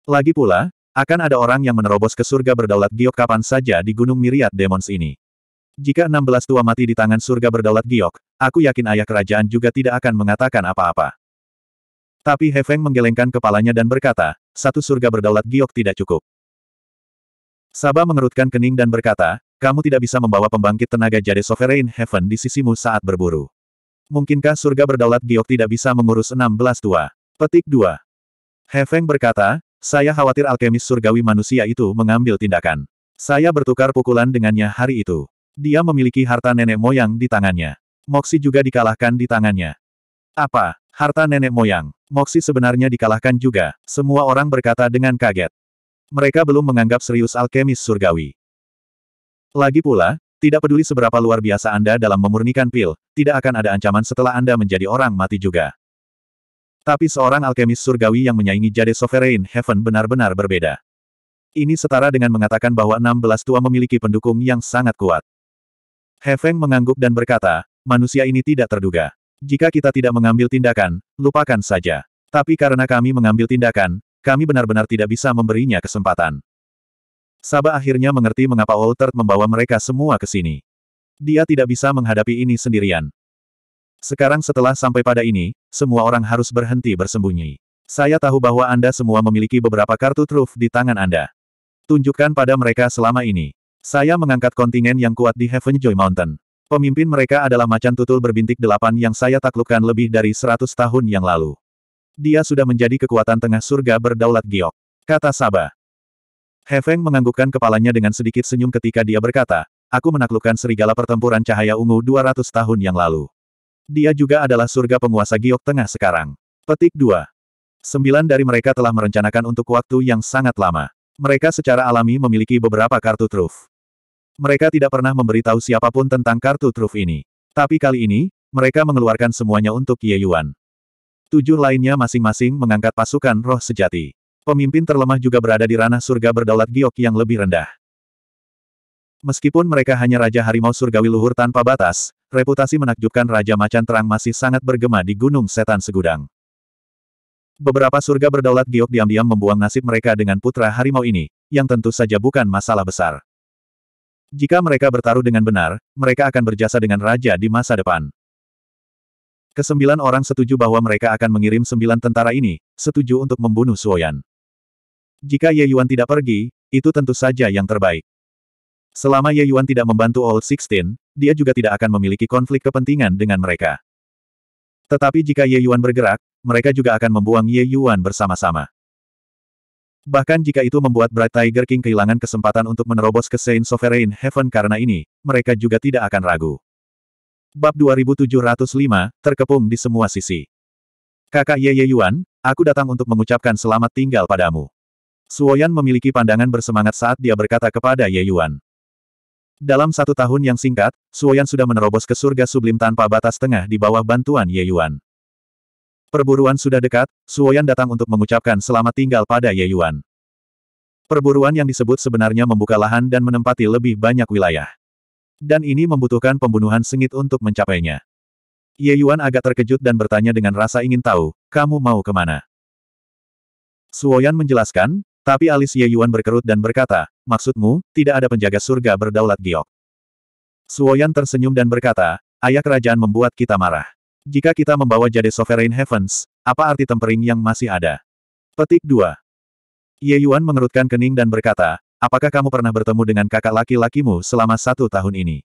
Lagi pula, akan ada orang yang menerobos ke surga berdaulat giok kapan saja di Gunung Miriat Demons ini. Jika 16 tua mati di tangan surga berdaulat giok, aku yakin ayah kerajaan juga tidak akan mengatakan apa-apa. Tapi He Feng menggelengkan kepalanya dan berkata, satu surga berdaulat giok tidak cukup. Sabah mengerutkan kening dan berkata, kamu tidak bisa membawa pembangkit tenaga jade Sovereign Heaven di sisimu saat berburu. Mungkinkah surga berdaulat giok tidak bisa mengurus 16 tua? Petik 2. He Feng berkata, saya khawatir alkemis surgawi manusia itu mengambil tindakan. Saya bertukar pukulan dengannya hari itu. Dia memiliki harta nenek moyang di tangannya. Moksi juga dikalahkan di tangannya. Apa? Harta nenek moyang. Moksi sebenarnya dikalahkan juga, semua orang berkata dengan kaget. Mereka belum menganggap serius alkemis surgawi. Lagi pula, tidak peduli seberapa luar biasa Anda dalam memurnikan pil, tidak akan ada ancaman setelah Anda menjadi orang mati juga. Tapi seorang alkemis surgawi yang menyaingi Jade Sovereign Heaven benar-benar berbeda. Ini setara dengan mengatakan bahwa 16 tua memiliki pendukung yang sangat kuat. Hefeng mengangguk dan berkata, manusia ini tidak terduga. Jika kita tidak mengambil tindakan, lupakan saja. Tapi karena kami mengambil tindakan, kami benar-benar tidak bisa memberinya kesempatan. Sabah akhirnya mengerti mengapa Walter membawa mereka semua ke sini. Dia tidak bisa menghadapi ini sendirian. Sekarang setelah sampai pada ini, semua orang harus berhenti bersembunyi. Saya tahu bahwa Anda semua memiliki beberapa kartu truf di tangan Anda. Tunjukkan pada mereka selama ini. Saya mengangkat kontingen yang kuat di Heaven Joy Mountain. Pemimpin mereka adalah macan tutul berbintik delapan yang saya taklukkan lebih dari seratus tahun yang lalu. Dia sudah menjadi kekuatan tengah surga berdaulat giok. Kata Sabah. Hefeng menganggukkan kepalanya dengan sedikit senyum ketika dia berkata, Aku menaklukkan serigala pertempuran cahaya ungu 200 tahun yang lalu. Dia juga adalah surga penguasa giok tengah sekarang. Petik 2. Sembilan dari mereka telah merencanakan untuk waktu yang sangat lama. Mereka secara alami memiliki beberapa kartu truf. Mereka tidak pernah memberitahu siapapun tentang kartu truf ini. Tapi kali ini, mereka mengeluarkan semuanya untuk Ye Yuan. Tujuh lainnya masing-masing mengangkat pasukan roh sejati. Pemimpin terlemah juga berada di ranah surga berdaulat giok yang lebih rendah. Meskipun mereka hanya Raja Harimau Surgawi Luhur tanpa batas, reputasi menakjubkan Raja Macan Terang masih sangat bergema di Gunung Setan Segudang. Beberapa surga berdaulat giok diam-diam membuang nasib mereka dengan putra harimau ini, yang tentu saja bukan masalah besar. Jika mereka bertaruh dengan benar, mereka akan berjasa dengan raja di masa depan. Kesembilan orang setuju bahwa mereka akan mengirim sembilan tentara ini, setuju untuk membunuh Suoyan. Jika Ye Yuan tidak pergi, itu tentu saja yang terbaik. Selama Ye Yuan tidak membantu Old Sixteen, dia juga tidak akan memiliki konflik kepentingan dengan mereka. Tetapi jika Ye Yuan bergerak, mereka juga akan membuang Ye Yuan bersama-sama. Bahkan jika itu membuat Bright Tiger King kehilangan kesempatan untuk menerobos ke Saint Sovereign Heaven karena ini, mereka juga tidak akan ragu. Bab 2705, terkepung di semua sisi. Kakak Ye, Ye Yuan, aku datang untuk mengucapkan selamat tinggal padamu. Suoyan memiliki pandangan bersemangat saat dia berkata kepada Ye Yuan. Dalam satu tahun yang singkat, Suoyan sudah menerobos ke surga sublim tanpa batas tengah di bawah bantuan Ye Yuan. Perburuan sudah dekat, Suoyan datang untuk mengucapkan selamat tinggal pada Ye Yuan. Perburuan yang disebut sebenarnya membuka lahan dan menempati lebih banyak wilayah. Dan ini membutuhkan pembunuhan sengit untuk mencapainya. Ye Yuan agak terkejut dan bertanya dengan rasa ingin tahu, kamu mau kemana? Suoyan menjelaskan, tapi alis Ye Yuan berkerut dan berkata, maksudmu, tidak ada penjaga surga berdaulat giok. Suoyan tersenyum dan berkata, ayah kerajaan membuat kita marah. Jika kita membawa jade Sovereign Heavens, apa arti tempering yang masih ada? Petik 2. Ye Yuan mengerutkan kening dan berkata, apakah kamu pernah bertemu dengan kakak laki-lakimu selama satu tahun ini?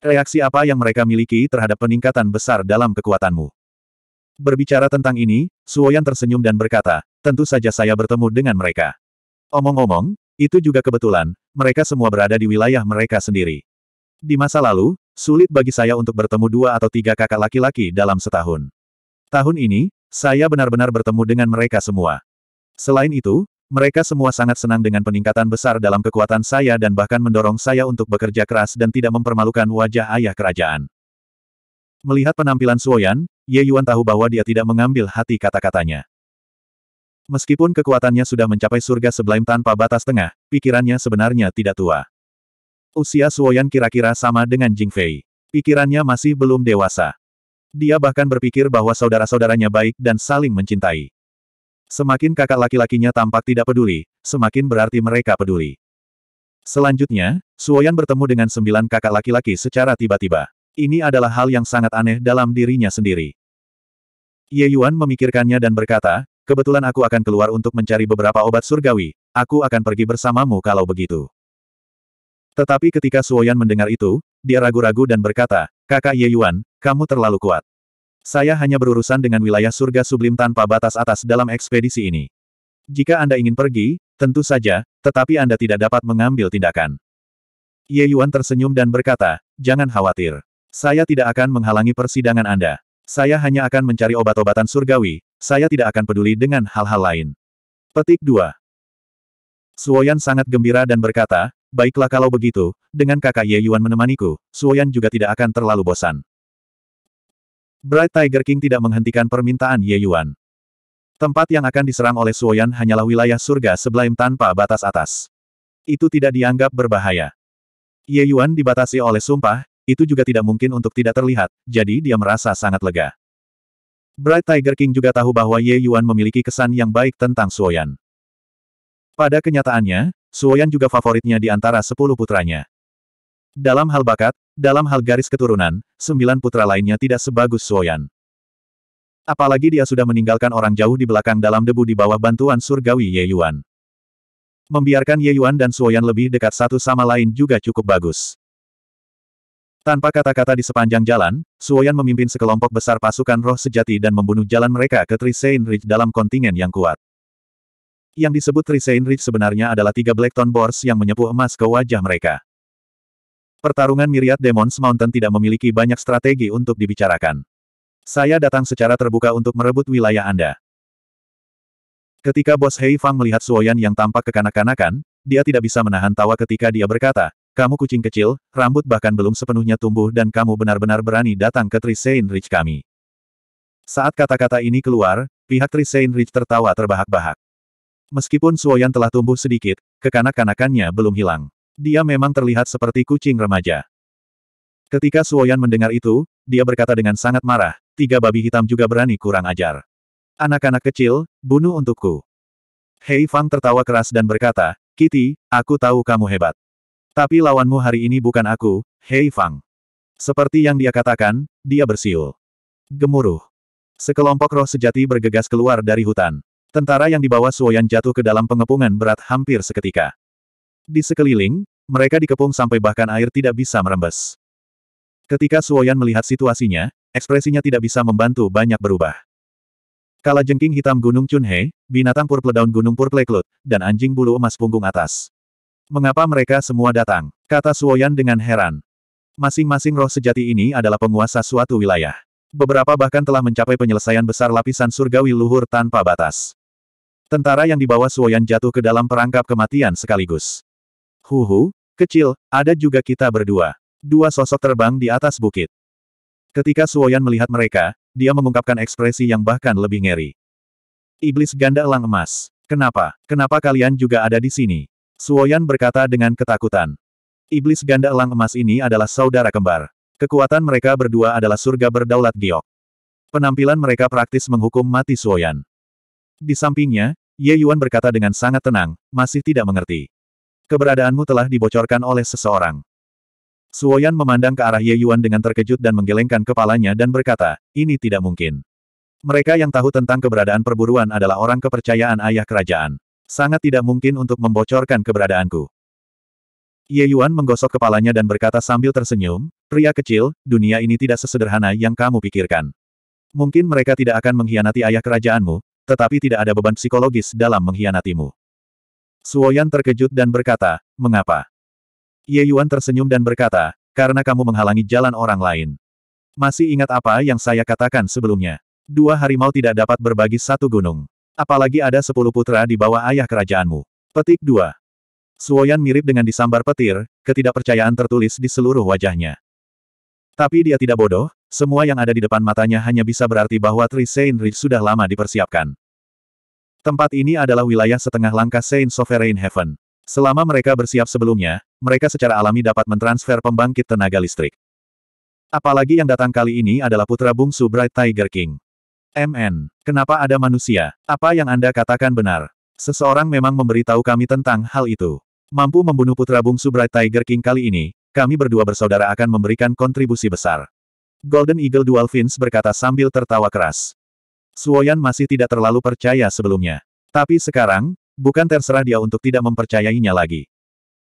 Reaksi apa yang mereka miliki terhadap peningkatan besar dalam kekuatanmu? Berbicara tentang ini, Suoyan tersenyum dan berkata, tentu saja saya bertemu dengan mereka. Omong-omong, itu juga kebetulan, mereka semua berada di wilayah mereka sendiri. Di masa lalu, sulit bagi saya untuk bertemu dua atau tiga kakak laki-laki dalam setahun. Tahun ini, saya benar-benar bertemu dengan mereka semua. Selain itu, mereka semua sangat senang dengan peningkatan besar dalam kekuatan saya dan bahkan mendorong saya untuk bekerja keras dan tidak mempermalukan wajah ayah kerajaan. Melihat penampilan Suoyan, Ye Yuan tahu bahwa dia tidak mengambil hati kata-katanya. Meskipun kekuatannya sudah mencapai surga sebelum tanpa batas tengah, pikirannya sebenarnya tidak tua. Usia Suoyan kira-kira sama dengan Jing Fei. Pikirannya masih belum dewasa. Dia bahkan berpikir bahwa saudara-saudaranya baik dan saling mencintai. Semakin kakak laki-lakinya tampak tidak peduli, semakin berarti mereka peduli. Selanjutnya, Suoyan bertemu dengan sembilan kakak laki-laki secara tiba-tiba. Ini adalah hal yang sangat aneh dalam dirinya sendiri. Ye Yuan memikirkannya dan berkata, kebetulan aku akan keluar untuk mencari beberapa obat surgawi, aku akan pergi bersamamu kalau begitu. Tetapi ketika Suoyan mendengar itu, dia ragu-ragu dan berkata, Kakak Ye Yuan, kamu terlalu kuat. Saya hanya berurusan dengan wilayah surga sublim tanpa batas atas dalam ekspedisi ini. Jika Anda ingin pergi, tentu saja, tetapi Anda tidak dapat mengambil tindakan. Ye Yuan tersenyum dan berkata, Jangan khawatir. Saya tidak akan menghalangi persidangan Anda. Saya hanya akan mencari obat-obatan surgawi, saya tidak akan peduli dengan hal-hal lain. Petik 2. Suoyan sangat gembira dan berkata, Baiklah kalau begitu, dengan kakak Ye Yuan menemaniku, Suoyan juga tidak akan terlalu bosan. Bright Tiger King tidak menghentikan permintaan Ye Yuan. Tempat yang akan diserang oleh Suoyan hanyalah wilayah surga sebelum tanpa batas atas. Itu tidak dianggap berbahaya. Ye Yuan dibatasi oleh sumpah, itu juga tidak mungkin untuk tidak terlihat, jadi dia merasa sangat lega. Bright Tiger King juga tahu bahwa Ye Yuan memiliki kesan yang baik tentang Suoyan. Pada kenyataannya, Suoyan juga favoritnya di antara sepuluh putranya. Dalam hal bakat, dalam hal garis keturunan, sembilan putra lainnya tidak sebagus Suoyan. Apalagi dia sudah meninggalkan orang jauh di belakang dalam debu di bawah bantuan surgawi Ye Yuan. Membiarkan Ye Yuan dan Suoyan lebih dekat satu sama lain juga cukup bagus. Tanpa kata-kata di sepanjang jalan, Suoyan memimpin sekelompok besar pasukan roh sejati dan membunuh jalan mereka ke Trisein Ridge dalam kontingen yang kuat. Yang disebut Resign Ridge sebenarnya adalah tiga Blackton Bors yang menyepuh emas ke wajah mereka. Pertarungan Myriad Demons Mountain tidak memiliki banyak strategi untuk dibicarakan. Saya datang secara terbuka untuk merebut wilayah Anda. Ketika bos Hei Fang melihat Suoyan yang tampak kekanak-kanakan, dia tidak bisa menahan tawa ketika dia berkata, kamu kucing kecil, rambut bahkan belum sepenuhnya tumbuh dan kamu benar-benar berani datang ke Trisein Rich kami. Saat kata-kata ini keluar, pihak Trisein Rich tertawa terbahak-bahak. Meskipun Suoyan telah tumbuh sedikit, kekanak-kanakannya belum hilang. Dia memang terlihat seperti kucing remaja. Ketika Suoyan mendengar itu, dia berkata dengan sangat marah, tiga babi hitam juga berani kurang ajar. Anak-anak kecil, bunuh untukku. Hei Fang tertawa keras dan berkata, Kitty, aku tahu kamu hebat. Tapi lawanmu hari ini bukan aku, Hei Fang. Seperti yang dia katakan, dia bersiul. Gemuruh. Sekelompok roh sejati bergegas keluar dari hutan. Tentara yang dibawa Suoyan jatuh ke dalam pengepungan berat hampir seketika. Di sekeliling, mereka dikepung sampai bahkan air tidak bisa merembes. Ketika Suoyan melihat situasinya, ekspresinya tidak bisa membantu banyak berubah. Kala jengking hitam Gunung Chunhe, binatang purple daun Gunung Purpleklut, dan anjing bulu emas punggung atas. Mengapa mereka semua datang? Kata Suoyan dengan heran. Masing-masing roh sejati ini adalah penguasa suatu wilayah. Beberapa bahkan telah mencapai penyelesaian besar lapisan surgawi luhur tanpa batas. Tentara yang dibawa Suoyan jatuh ke dalam perangkap kematian sekaligus. Huhu, kecil, ada juga kita berdua. Dua sosok terbang di atas bukit. Ketika Suoyan melihat mereka, dia mengungkapkan ekspresi yang bahkan lebih ngeri. Iblis ganda elang emas. Kenapa? Kenapa kalian juga ada di sini? Suoyan berkata dengan ketakutan. Iblis ganda elang emas ini adalah saudara kembar. Kekuatan mereka berdua adalah surga berdaulat giok. Penampilan mereka praktis menghukum mati Suoyan. Di sampingnya, Ye Yuan berkata dengan sangat tenang, masih tidak mengerti. Keberadaanmu telah dibocorkan oleh seseorang. Suoyan memandang ke arah Ye Yuan dengan terkejut dan menggelengkan kepalanya dan berkata, ini tidak mungkin. Mereka yang tahu tentang keberadaan perburuan adalah orang kepercayaan ayah kerajaan. Sangat tidak mungkin untuk membocorkan keberadaanku. Ye Yuan menggosok kepalanya dan berkata sambil tersenyum, pria kecil, dunia ini tidak sesederhana yang kamu pikirkan. Mungkin mereka tidak akan mengkhianati ayah kerajaanmu, tetapi tidak ada beban psikologis dalam mengkhianatimu. Suoyan terkejut dan berkata, mengapa? Ye Yuan tersenyum dan berkata, karena kamu menghalangi jalan orang lain. Masih ingat apa yang saya katakan sebelumnya? Dua harimau tidak dapat berbagi satu gunung. Apalagi ada sepuluh putra di bawah ayah kerajaanmu. Petik 2. Suoyan mirip dengan disambar petir, ketidakpercayaan tertulis di seluruh wajahnya. Tapi dia tidak bodoh, semua yang ada di depan matanya hanya bisa berarti bahwa Tri Saint Ridge sudah lama dipersiapkan. Tempat ini adalah wilayah setengah langkah Saint Sovereign Heaven. Selama mereka bersiap sebelumnya, mereka secara alami dapat mentransfer pembangkit tenaga listrik. Apalagi yang datang kali ini adalah putra bungsu Bright Tiger King. MN, kenapa ada manusia? Apa yang Anda katakan benar? Seseorang memang memberitahu kami tentang hal itu. Mampu membunuh putra bungsu Bright Tiger King kali ini, kami berdua bersaudara akan memberikan kontribusi besar. Golden Eagle Dual Fins berkata sambil tertawa keras. Suoyan masih tidak terlalu percaya sebelumnya. Tapi sekarang, bukan terserah dia untuk tidak mempercayainya lagi.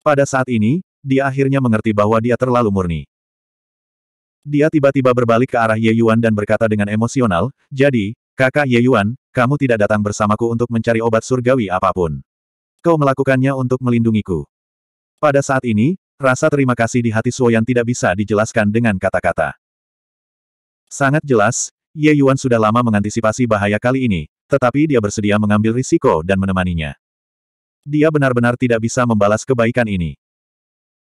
Pada saat ini, dia akhirnya mengerti bahwa dia terlalu murni. Dia tiba-tiba berbalik ke arah Ye Yuan dan berkata dengan emosional, Jadi, kakak Ye Yuan, kamu tidak datang bersamaku untuk mencari obat surgawi apapun. Kau melakukannya untuk melindungiku. Pada saat ini, rasa terima kasih di hati Suoyan tidak bisa dijelaskan dengan kata-kata. Sangat jelas, Ye Yuan sudah lama mengantisipasi bahaya kali ini, tetapi dia bersedia mengambil risiko dan menemaninya. Dia benar-benar tidak bisa membalas kebaikan ini.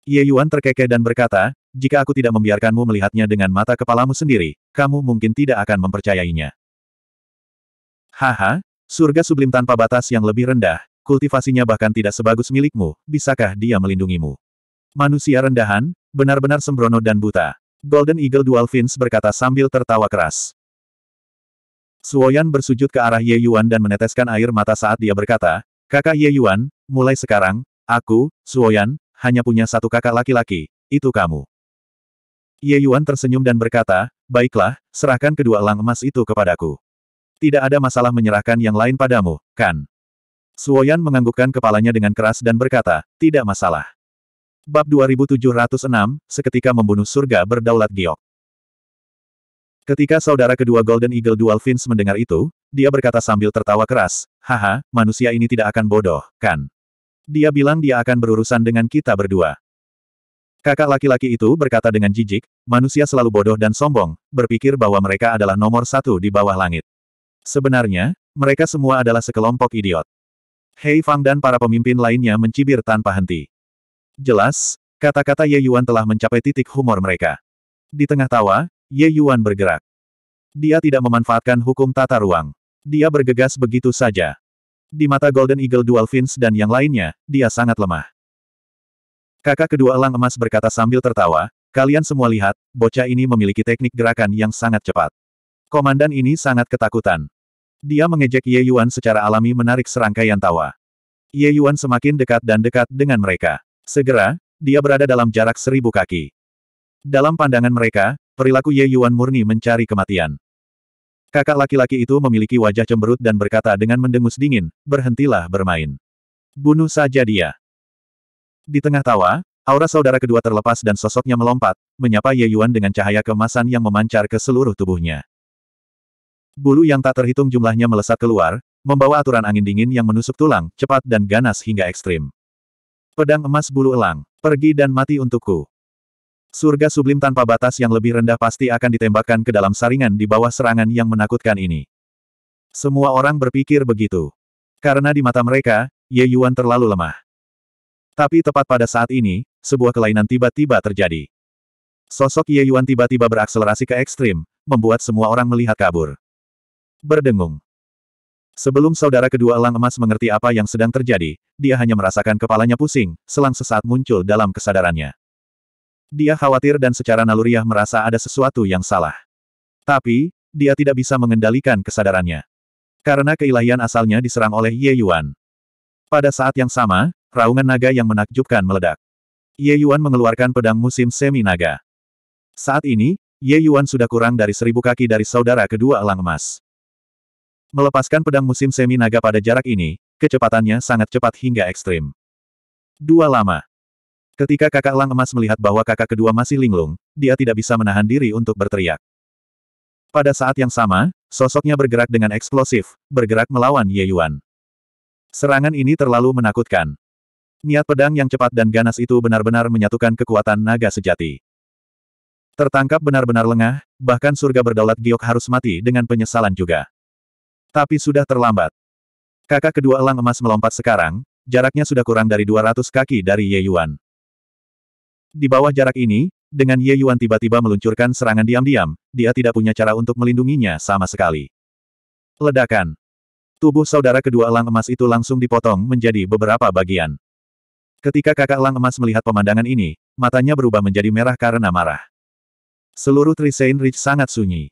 Ye Yuan terkekeh dan berkata, jika aku tidak membiarkanmu melihatnya dengan mata kepalamu sendiri, kamu mungkin tidak akan mempercayainya. Haha, surga sublim tanpa batas yang lebih rendah, kultivasinya bahkan tidak sebagus milikmu, bisakah dia melindungimu? Manusia rendahan, benar-benar sembrono dan buta. Golden Eagle Dual Fins berkata sambil tertawa keras. Suoyan bersujud ke arah Ye Yuan dan meneteskan air mata saat dia berkata, Kakak Ye Yuan, mulai sekarang, aku, Suoyan, hanya punya satu kakak laki-laki, itu kamu. Ye Yuan tersenyum dan berkata, Baiklah, serahkan kedua elang emas itu kepadaku. Tidak ada masalah menyerahkan yang lain padamu, kan? Suoyan menganggukkan kepalanya dengan keras dan berkata, Tidak masalah. Bab 2706, seketika membunuh surga berdaulat giok. Ketika saudara kedua Golden Eagle Dual Fins mendengar itu, dia berkata sambil tertawa keras, Haha, manusia ini tidak akan bodoh, kan? Dia bilang dia akan berurusan dengan kita berdua. Kakak laki-laki itu berkata dengan jijik, manusia selalu bodoh dan sombong, berpikir bahwa mereka adalah nomor satu di bawah langit. Sebenarnya, mereka semua adalah sekelompok idiot. Hei Fang dan para pemimpin lainnya mencibir tanpa henti. Jelas, kata-kata Ye Yuan telah mencapai titik humor mereka. Di tengah tawa, Ye Yuan bergerak. Dia tidak memanfaatkan hukum tata ruang. Dia bergegas begitu saja. Di mata Golden Eagle Dual Fins dan yang lainnya, dia sangat lemah. Kakak kedua elang emas berkata sambil tertawa, kalian semua lihat, bocah ini memiliki teknik gerakan yang sangat cepat. Komandan ini sangat ketakutan. Dia mengejek Ye Yuan secara alami menarik serangkaian tawa. Ye Yuan semakin dekat dan dekat dengan mereka. Segera, dia berada dalam jarak seribu kaki. Dalam pandangan mereka, perilaku Ye Yuan murni mencari kematian. Kakak laki-laki itu memiliki wajah cemberut dan berkata dengan mendengus dingin, berhentilah bermain. Bunuh saja dia. Di tengah tawa, aura saudara kedua terlepas dan sosoknya melompat, menyapa Ye Yuan dengan cahaya kemasan yang memancar ke seluruh tubuhnya. Bulu yang tak terhitung jumlahnya melesat keluar, membawa aturan angin dingin yang menusuk tulang, cepat dan ganas hingga ekstrim. Pedang emas bulu elang. Pergi dan mati untukku. Surga sublim tanpa batas yang lebih rendah pasti akan ditembakkan ke dalam saringan di bawah serangan yang menakutkan ini. Semua orang berpikir begitu. Karena di mata mereka, Ye Yuan terlalu lemah. Tapi tepat pada saat ini, sebuah kelainan tiba-tiba terjadi. Sosok Ye Yuan tiba-tiba berakselerasi ke ekstrim, membuat semua orang melihat kabur. Berdengung. Sebelum saudara kedua Elang Emas mengerti apa yang sedang terjadi, dia hanya merasakan kepalanya pusing, selang sesaat muncul dalam kesadarannya. Dia khawatir dan secara naluriah merasa ada sesuatu yang salah. Tapi, dia tidak bisa mengendalikan kesadarannya. Karena keilahian asalnya diserang oleh Ye Yuan. Pada saat yang sama, raungan naga yang menakjubkan meledak. Ye Yuan mengeluarkan pedang musim semi naga. Saat ini, Ye Yuan sudah kurang dari seribu kaki dari saudara kedua elang emas. Melepaskan pedang musim semi naga pada jarak ini, kecepatannya sangat cepat hingga ekstrim. Dua lama. Ketika kakak Lang Emas melihat bahwa kakak kedua masih linglung, dia tidak bisa menahan diri untuk berteriak. Pada saat yang sama, sosoknya bergerak dengan eksplosif, bergerak melawan Ye Yuan. Serangan ini terlalu menakutkan. Niat pedang yang cepat dan ganas itu benar-benar menyatukan kekuatan naga sejati. Tertangkap benar-benar lengah, bahkan surga berdaulat giok harus mati dengan penyesalan juga. Tapi sudah terlambat. Kakak kedua elang emas melompat sekarang, jaraknya sudah kurang dari 200 kaki dari Ye Yuan. Di bawah jarak ini, dengan Ye Yuan tiba-tiba meluncurkan serangan diam-diam, dia tidak punya cara untuk melindunginya sama sekali. Ledakan. Tubuh saudara kedua elang emas itu langsung dipotong menjadi beberapa bagian. Ketika kakak elang emas melihat pemandangan ini, matanya berubah menjadi merah karena marah. Seluruh Trisain Ridge sangat sunyi.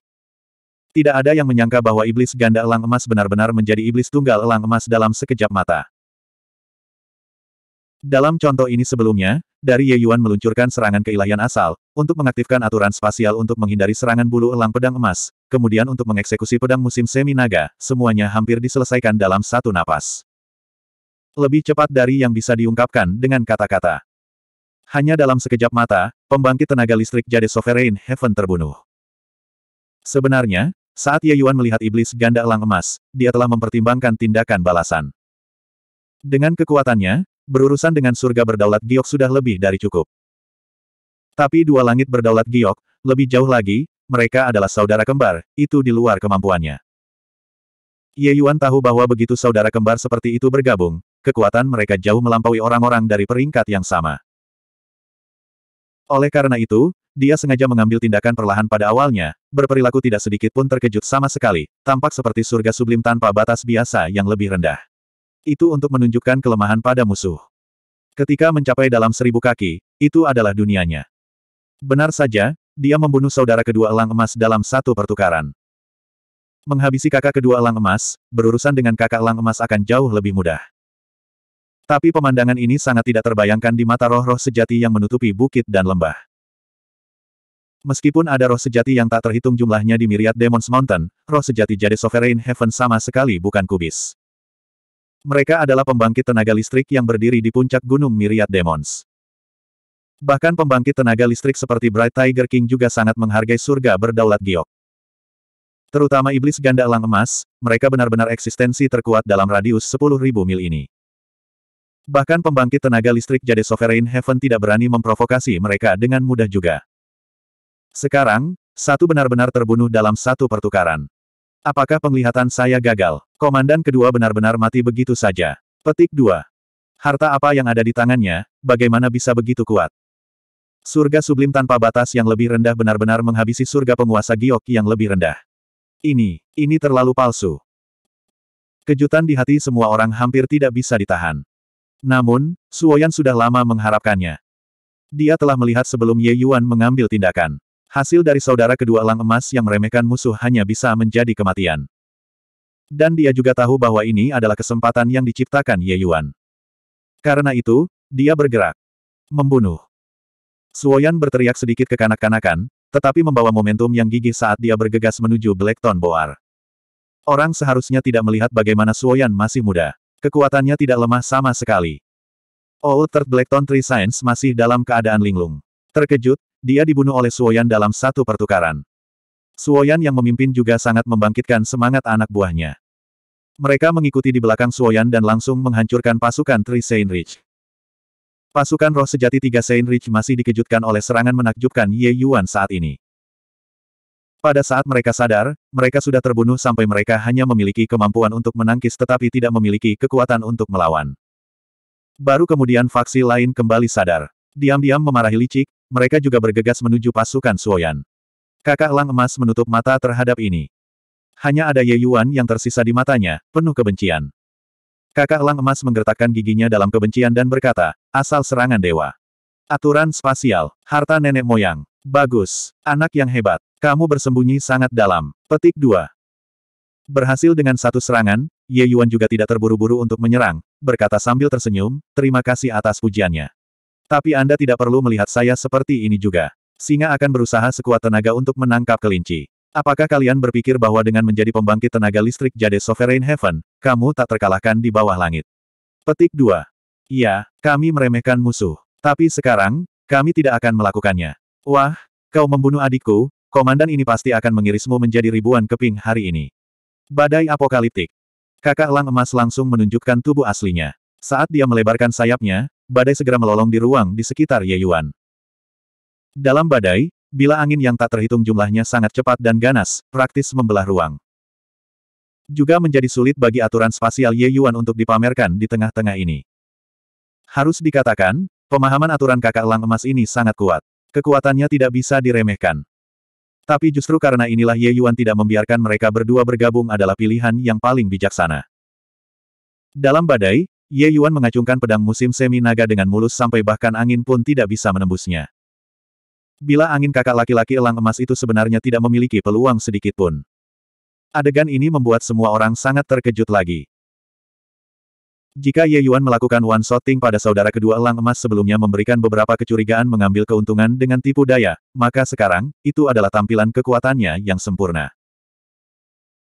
Tidak ada yang menyangka bahwa iblis ganda elang emas benar-benar menjadi iblis tunggal elang emas dalam sekejap mata. Dalam contoh ini sebelumnya, dari Ye Yuan meluncurkan serangan keilahian asal, untuk mengaktifkan aturan spasial untuk menghindari serangan bulu elang pedang emas, kemudian untuk mengeksekusi pedang musim semi naga, semuanya hampir diselesaikan dalam satu napas. Lebih cepat dari yang bisa diungkapkan dengan kata-kata. Hanya dalam sekejap mata, pembangkit tenaga listrik Jade Sovereign Heaven terbunuh. Sebenarnya, saat Ye Yuan melihat iblis ganda elang emas, dia telah mempertimbangkan tindakan balasan. Dengan kekuatannya, berurusan dengan surga berdaulat giok sudah lebih dari cukup. Tapi dua langit berdaulat giok, lebih jauh lagi, mereka adalah saudara kembar, itu di luar kemampuannya. Ye Yuan tahu bahwa begitu saudara kembar seperti itu bergabung, kekuatan mereka jauh melampaui orang-orang dari peringkat yang sama. Oleh karena itu, dia sengaja mengambil tindakan perlahan pada awalnya, berperilaku tidak sedikit pun terkejut sama sekali, tampak seperti surga sublim tanpa batas biasa yang lebih rendah. Itu untuk menunjukkan kelemahan pada musuh. Ketika mencapai dalam seribu kaki, itu adalah dunianya. Benar saja, dia membunuh saudara kedua elang emas dalam satu pertukaran. Menghabisi kakak kedua elang emas, berurusan dengan kakak elang emas akan jauh lebih mudah. Tapi pemandangan ini sangat tidak terbayangkan di mata roh-roh sejati yang menutupi bukit dan lembah. Meskipun ada roh sejati yang tak terhitung jumlahnya di Myriad Demons Mountain, roh sejati jadi Sovereign Heaven sama sekali bukan kubis. Mereka adalah pembangkit tenaga listrik yang berdiri di puncak gunung Myriad Demons. Bahkan pembangkit tenaga listrik seperti Bright Tiger King juga sangat menghargai surga berdaulat giok. Terutama iblis ganda elang emas, mereka benar-benar eksistensi terkuat dalam radius 10.000 mil ini. Bahkan pembangkit tenaga listrik jadi Sovereign Heaven tidak berani memprovokasi mereka dengan mudah juga. Sekarang, satu benar-benar terbunuh dalam satu pertukaran. Apakah penglihatan saya gagal? Komandan kedua benar-benar mati begitu saja. Petik 2. Harta apa yang ada di tangannya, bagaimana bisa begitu kuat? Surga sublim tanpa batas yang lebih rendah benar-benar menghabisi surga penguasa giok yang lebih rendah. Ini, ini terlalu palsu. Kejutan di hati semua orang hampir tidak bisa ditahan. Namun, Suoyan sudah lama mengharapkannya. Dia telah melihat sebelum Ye Yuan mengambil tindakan. Hasil dari saudara kedua elang emas yang meremehkan musuh hanya bisa menjadi kematian. Dan dia juga tahu bahwa ini adalah kesempatan yang diciptakan Ye Yuan. Karena itu, dia bergerak. Membunuh. Suoyan berteriak sedikit kekanak-kanakan, tetapi membawa momentum yang gigih saat dia bergegas menuju Blackton Boar. Orang seharusnya tidak melihat bagaimana Suoyan masih muda. Kekuatannya tidak lemah sama sekali. Old Third Blackton Tree Science masih dalam keadaan linglung. Terkejut, dia dibunuh oleh Suoyan dalam satu pertukaran. Suoyan yang memimpin juga sangat membangkitkan semangat anak buahnya. Mereka mengikuti di belakang Suoyan dan langsung menghancurkan pasukan Tri Rich. Pasukan roh sejati tiga Rich masih dikejutkan oleh serangan menakjubkan Ye Yuan saat ini. Pada saat mereka sadar, mereka sudah terbunuh sampai mereka hanya memiliki kemampuan untuk menangkis tetapi tidak memiliki kekuatan untuk melawan. Baru kemudian faksi lain kembali sadar. Diam-diam memarahi licik, mereka juga bergegas menuju pasukan Suoyan. Kakak Lang Emas menutup mata terhadap ini. Hanya ada Ye Yuan yang tersisa di matanya, penuh kebencian. Kakak Lang Emas menggertakkan giginya dalam kebencian dan berkata, asal serangan dewa. Aturan spasial, harta nenek moyang. Bagus, anak yang hebat. Kamu bersembunyi sangat dalam. Petik 2. Berhasil dengan satu serangan, Ye Yuan juga tidak terburu-buru untuk menyerang, berkata sambil tersenyum, terima kasih atas pujiannya. Tapi Anda tidak perlu melihat saya seperti ini juga. Singa akan berusaha sekuat tenaga untuk menangkap kelinci. Apakah kalian berpikir bahwa dengan menjadi pembangkit tenaga listrik Jade Sovereign Heaven, kamu tak terkalahkan di bawah langit? Petik 2. Iya, kami meremehkan musuh. Tapi sekarang, kami tidak akan melakukannya. Wah, kau membunuh adikku, komandan ini pasti akan mengirismu menjadi ribuan keping hari ini. Badai apokaliptik. Kakak Lang Emas langsung menunjukkan tubuh aslinya. Saat dia melebarkan sayapnya, badai segera melolong di ruang di sekitar Ye Yuan. Dalam badai, bila angin yang tak terhitung jumlahnya sangat cepat dan ganas, praktis membelah ruang. Juga menjadi sulit bagi aturan spasial Ye Yuan untuk dipamerkan di tengah-tengah ini. Harus dikatakan, pemahaman aturan kakak Lang emas ini sangat kuat. Kekuatannya tidak bisa diremehkan. Tapi justru karena inilah Ye Yuan tidak membiarkan mereka berdua bergabung adalah pilihan yang paling bijaksana. Dalam badai, Ye Yuan mengacungkan pedang musim semi naga dengan mulus sampai bahkan angin pun tidak bisa menembusnya. Bila angin kakak laki-laki elang emas itu sebenarnya tidak memiliki peluang sedikit pun. Adegan ini membuat semua orang sangat terkejut lagi. Jika Ye Yuan melakukan one shotting pada saudara kedua elang emas sebelumnya memberikan beberapa kecurigaan mengambil keuntungan dengan tipu daya, maka sekarang, itu adalah tampilan kekuatannya yang sempurna.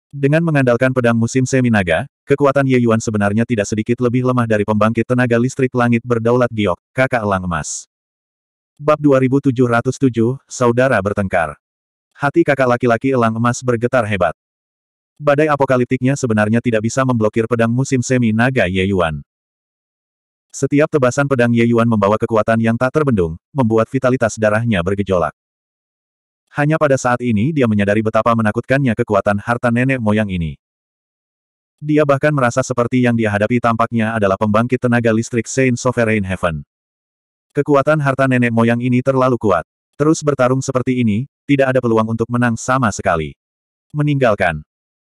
Dengan mengandalkan pedang musim semi naga, kekuatan Ye Yuan sebenarnya tidak sedikit lebih lemah dari pembangkit tenaga listrik langit berdaulat giok, kakak elang emas. Bab 2707, Saudara Bertengkar Hati kakak laki-laki elang emas bergetar hebat. Badai apokaliptiknya sebenarnya tidak bisa memblokir pedang musim semi naga Ye Yuan. Setiap tebasan pedang Ye Yuan membawa kekuatan yang tak terbendung, membuat vitalitas darahnya bergejolak. Hanya pada saat ini dia menyadari betapa menakutkannya kekuatan harta nenek moyang ini. Dia bahkan merasa seperti yang dia hadapi tampaknya adalah pembangkit tenaga listrik Saint Sovereign Heaven. Kekuatan harta nenek moyang ini terlalu kuat. Terus bertarung seperti ini, tidak ada peluang untuk menang sama sekali. Meninggalkan.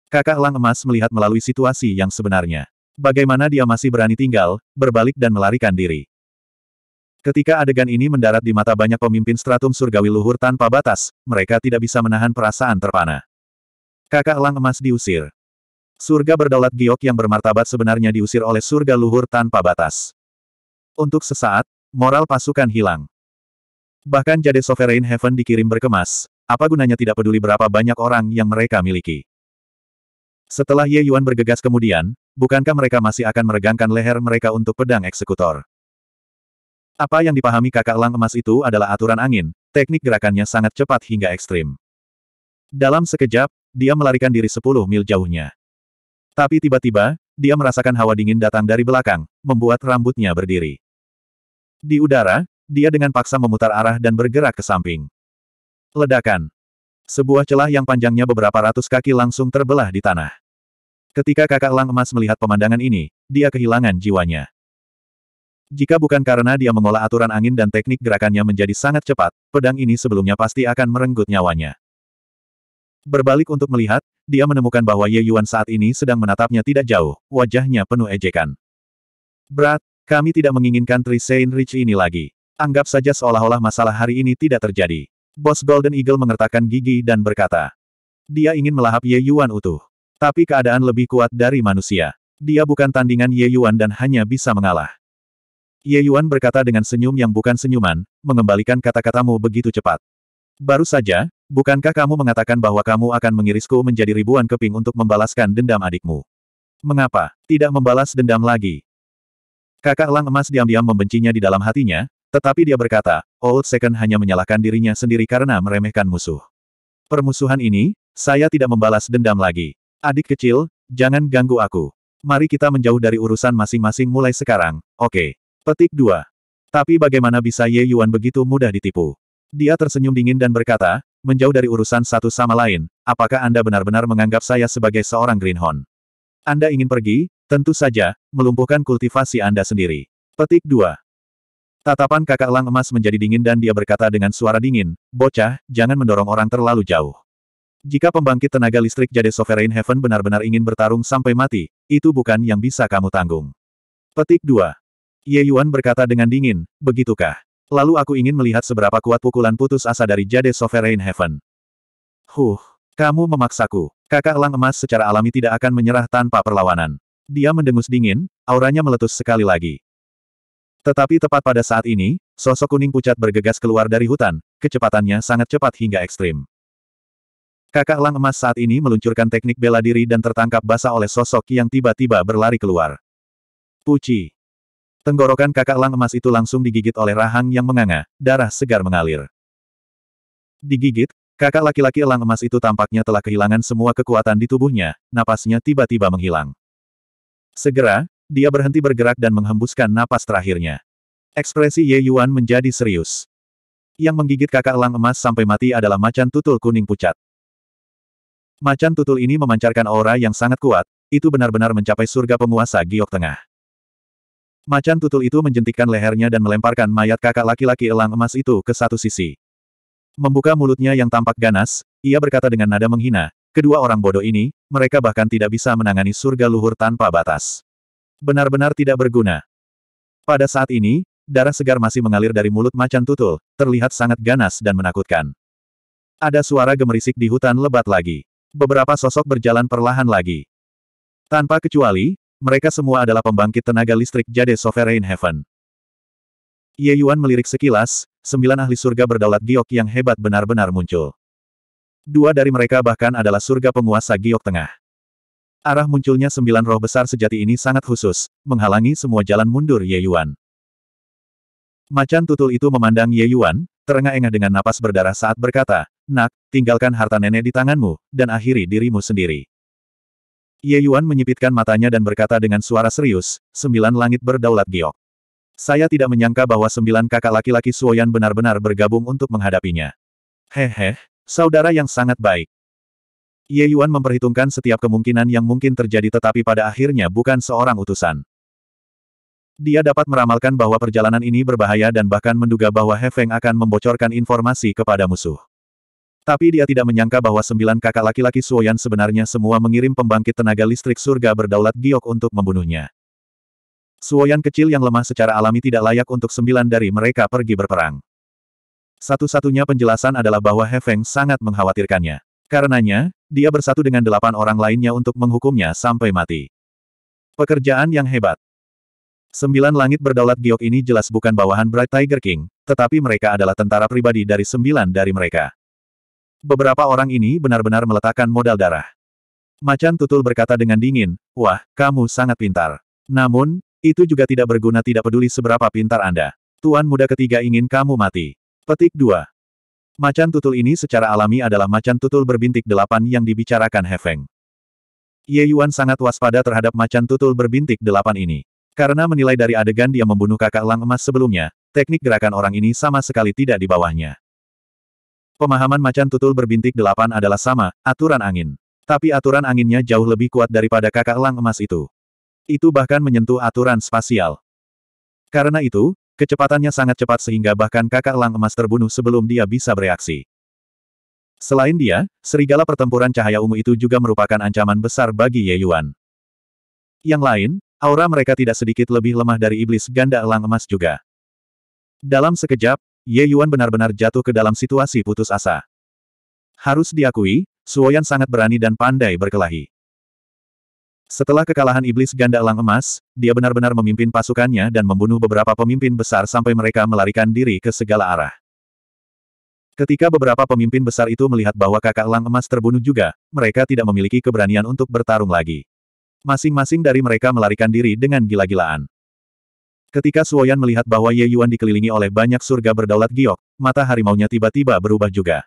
Kakak Lang Emas melihat melalui situasi yang sebenarnya. Bagaimana dia masih berani tinggal, berbalik dan melarikan diri. Ketika adegan ini mendarat di mata banyak pemimpin stratum surgawi luhur tanpa batas, mereka tidak bisa menahan perasaan terpana. Kakak Lang emas diusir. Surga berdaulat giok yang bermartabat sebenarnya diusir oleh surga luhur tanpa batas. Untuk sesaat, moral pasukan hilang. Bahkan jade sovereign heaven dikirim berkemas, apa gunanya tidak peduli berapa banyak orang yang mereka miliki. Setelah Ye Yuan bergegas kemudian, bukankah mereka masih akan meregangkan leher mereka untuk pedang eksekutor? Apa yang dipahami kakak lang emas itu adalah aturan angin, teknik gerakannya sangat cepat hingga ekstrim. Dalam sekejap, dia melarikan diri 10 mil jauhnya. Tapi tiba-tiba, dia merasakan hawa dingin datang dari belakang, membuat rambutnya berdiri. Di udara, dia dengan paksa memutar arah dan bergerak ke samping. Ledakan. Sebuah celah yang panjangnya beberapa ratus kaki langsung terbelah di tanah. Ketika kakak lang emas melihat pemandangan ini, dia kehilangan jiwanya. Jika bukan karena dia mengolah aturan angin dan teknik gerakannya menjadi sangat cepat, pedang ini sebelumnya pasti akan merenggut nyawanya. Berbalik untuk melihat, dia menemukan bahwa Ye Yuan saat ini sedang menatapnya tidak jauh, wajahnya penuh ejekan. Berat, kami tidak menginginkan Trisain Rich ini lagi. Anggap saja seolah-olah masalah hari ini tidak terjadi. Bos Golden Eagle mengertakkan gigi dan berkata. Dia ingin melahap Ye Yuan utuh. Tapi keadaan lebih kuat dari manusia. Dia bukan tandingan Ye Yuan dan hanya bisa mengalah. Ye Yuan berkata dengan senyum yang bukan senyuman, mengembalikan kata-katamu begitu cepat. Baru saja, bukankah kamu mengatakan bahwa kamu akan mengirisku menjadi ribuan keping untuk membalaskan dendam adikmu? Mengapa tidak membalas dendam lagi? Kakak Lang Emas diam-diam membencinya di dalam hatinya, tetapi dia berkata, Old Second hanya menyalahkan dirinya sendiri karena meremehkan musuh. Permusuhan ini, saya tidak membalas dendam lagi. Adik kecil, jangan ganggu aku. Mari kita menjauh dari urusan masing-masing mulai sekarang, oke? Okay. Petik 2. Tapi bagaimana bisa Ye Yuan begitu mudah ditipu? Dia tersenyum dingin dan berkata, menjauh dari urusan satu sama lain, apakah Anda benar-benar menganggap saya sebagai seorang Greenhorn? Anda ingin pergi, tentu saja, melumpuhkan kultivasi Anda sendiri. Petik 2. Tatapan kakak lang emas menjadi dingin dan dia berkata dengan suara dingin, bocah, jangan mendorong orang terlalu jauh. Jika pembangkit tenaga listrik Jade Sovereign Heaven benar-benar ingin bertarung sampai mati, itu bukan yang bisa kamu tanggung. Petik 2. Ye Yuan berkata dengan dingin, begitukah? Lalu aku ingin melihat seberapa kuat pukulan putus asa dari Jade Sovereign Heaven. Huh, kamu memaksaku. Kakak Lang emas secara alami tidak akan menyerah tanpa perlawanan. Dia mendengus dingin, auranya meletus sekali lagi. Tetapi tepat pada saat ini, sosok kuning pucat bergegas keluar dari hutan, kecepatannya sangat cepat hingga ekstrim. Kakak Lang Emas saat ini meluncurkan teknik bela diri dan tertangkap basah oleh sosok yang tiba-tiba berlari keluar. Puci. Tenggorokan kakak lang emas itu langsung digigit oleh rahang yang menganga, darah segar mengalir. Digigit, kakak laki-laki elang emas itu tampaknya telah kehilangan semua kekuatan di tubuhnya, napasnya tiba-tiba menghilang. Segera, dia berhenti bergerak dan menghembuskan napas terakhirnya. Ekspresi Ye Yuan menjadi serius. Yang menggigit kakak elang emas sampai mati adalah macan tutul kuning pucat. Macan tutul ini memancarkan aura yang sangat kuat, itu benar-benar mencapai surga penguasa giok tengah. Macan tutul itu menjentikkan lehernya dan melemparkan mayat kakak laki-laki elang emas itu ke satu sisi. Membuka mulutnya yang tampak ganas, ia berkata dengan nada menghina, kedua orang bodoh ini, mereka bahkan tidak bisa menangani surga luhur tanpa batas. Benar-benar tidak berguna. Pada saat ini, darah segar masih mengalir dari mulut macan tutul, terlihat sangat ganas dan menakutkan. Ada suara gemerisik di hutan lebat lagi. Beberapa sosok berjalan perlahan lagi. Tanpa kecuali, mereka semua adalah pembangkit tenaga listrik Jade Sovereign Heaven. Ye Yuan melirik sekilas, sembilan ahli surga berdaulat giok yang hebat benar-benar muncul. Dua dari mereka bahkan adalah surga penguasa giok tengah. Arah munculnya sembilan roh besar sejati ini sangat khusus, menghalangi semua jalan mundur Ye Yuan. Macan tutul itu memandang Ye Yuan, terengah-engah dengan napas berdarah saat berkata, Nak, tinggalkan harta nenek di tanganmu, dan akhiri dirimu sendiri. Ye Yuan menyipitkan matanya dan berkata dengan suara serius, sembilan langit berdaulat giok. Saya tidak menyangka bahwa sembilan kakak laki-laki Suoyan benar-benar bergabung untuk menghadapinya. Hehe, saudara yang sangat baik. Ye Yuan memperhitungkan setiap kemungkinan yang mungkin terjadi tetapi pada akhirnya bukan seorang utusan. Dia dapat meramalkan bahwa perjalanan ini berbahaya dan bahkan menduga bahwa Hefeng akan membocorkan informasi kepada musuh. Tapi dia tidak menyangka bahwa sembilan kakak laki-laki Suoyan sebenarnya semua mengirim pembangkit tenaga listrik surga berdaulat giok untuk membunuhnya. Suoyan kecil yang lemah secara alami tidak layak untuk sembilan dari mereka pergi berperang. Satu-satunya penjelasan adalah bahwa Hefeng sangat mengkhawatirkannya. Karenanya, dia bersatu dengan delapan orang lainnya untuk menghukumnya sampai mati. Pekerjaan yang hebat. Sembilan langit berdaulat giok ini jelas bukan bawahan Bright Tiger King, tetapi mereka adalah tentara pribadi dari sembilan dari mereka. Beberapa orang ini benar-benar meletakkan modal darah. Macan tutul berkata dengan dingin, Wah, kamu sangat pintar. Namun, itu juga tidak berguna tidak peduli seberapa pintar Anda. Tuan muda ketiga ingin kamu mati. Petik 2. Macan tutul ini secara alami adalah macan tutul berbintik delapan yang dibicarakan Hefeng. Ye Yuan sangat waspada terhadap macan tutul berbintik delapan ini. Karena menilai dari adegan dia membunuh kakak lang emas sebelumnya, teknik gerakan orang ini sama sekali tidak di bawahnya. Pemahaman macan tutul berbintik delapan adalah sama, aturan angin. Tapi aturan anginnya jauh lebih kuat daripada kakak elang emas itu. Itu bahkan menyentuh aturan spasial. Karena itu, kecepatannya sangat cepat sehingga bahkan kakak elang emas terbunuh sebelum dia bisa bereaksi. Selain dia, serigala pertempuran cahaya ungu itu juga merupakan ancaman besar bagi Ye Yuan. Yang lain, aura mereka tidak sedikit lebih lemah dari iblis ganda elang emas juga. Dalam sekejap, Ye Yuan benar-benar jatuh ke dalam situasi putus asa. Harus diakui, Suoyan sangat berani dan pandai berkelahi. Setelah kekalahan iblis ganda elang emas, dia benar-benar memimpin pasukannya dan membunuh beberapa pemimpin besar sampai mereka melarikan diri ke segala arah. Ketika beberapa pemimpin besar itu melihat bahwa kakak elang emas terbunuh juga, mereka tidak memiliki keberanian untuk bertarung lagi. Masing-masing dari mereka melarikan diri dengan gila-gilaan. Ketika Suoyan melihat bahwa Ye Yuan dikelilingi oleh banyak surga berdaulat giok, mata harimaunya tiba-tiba berubah juga.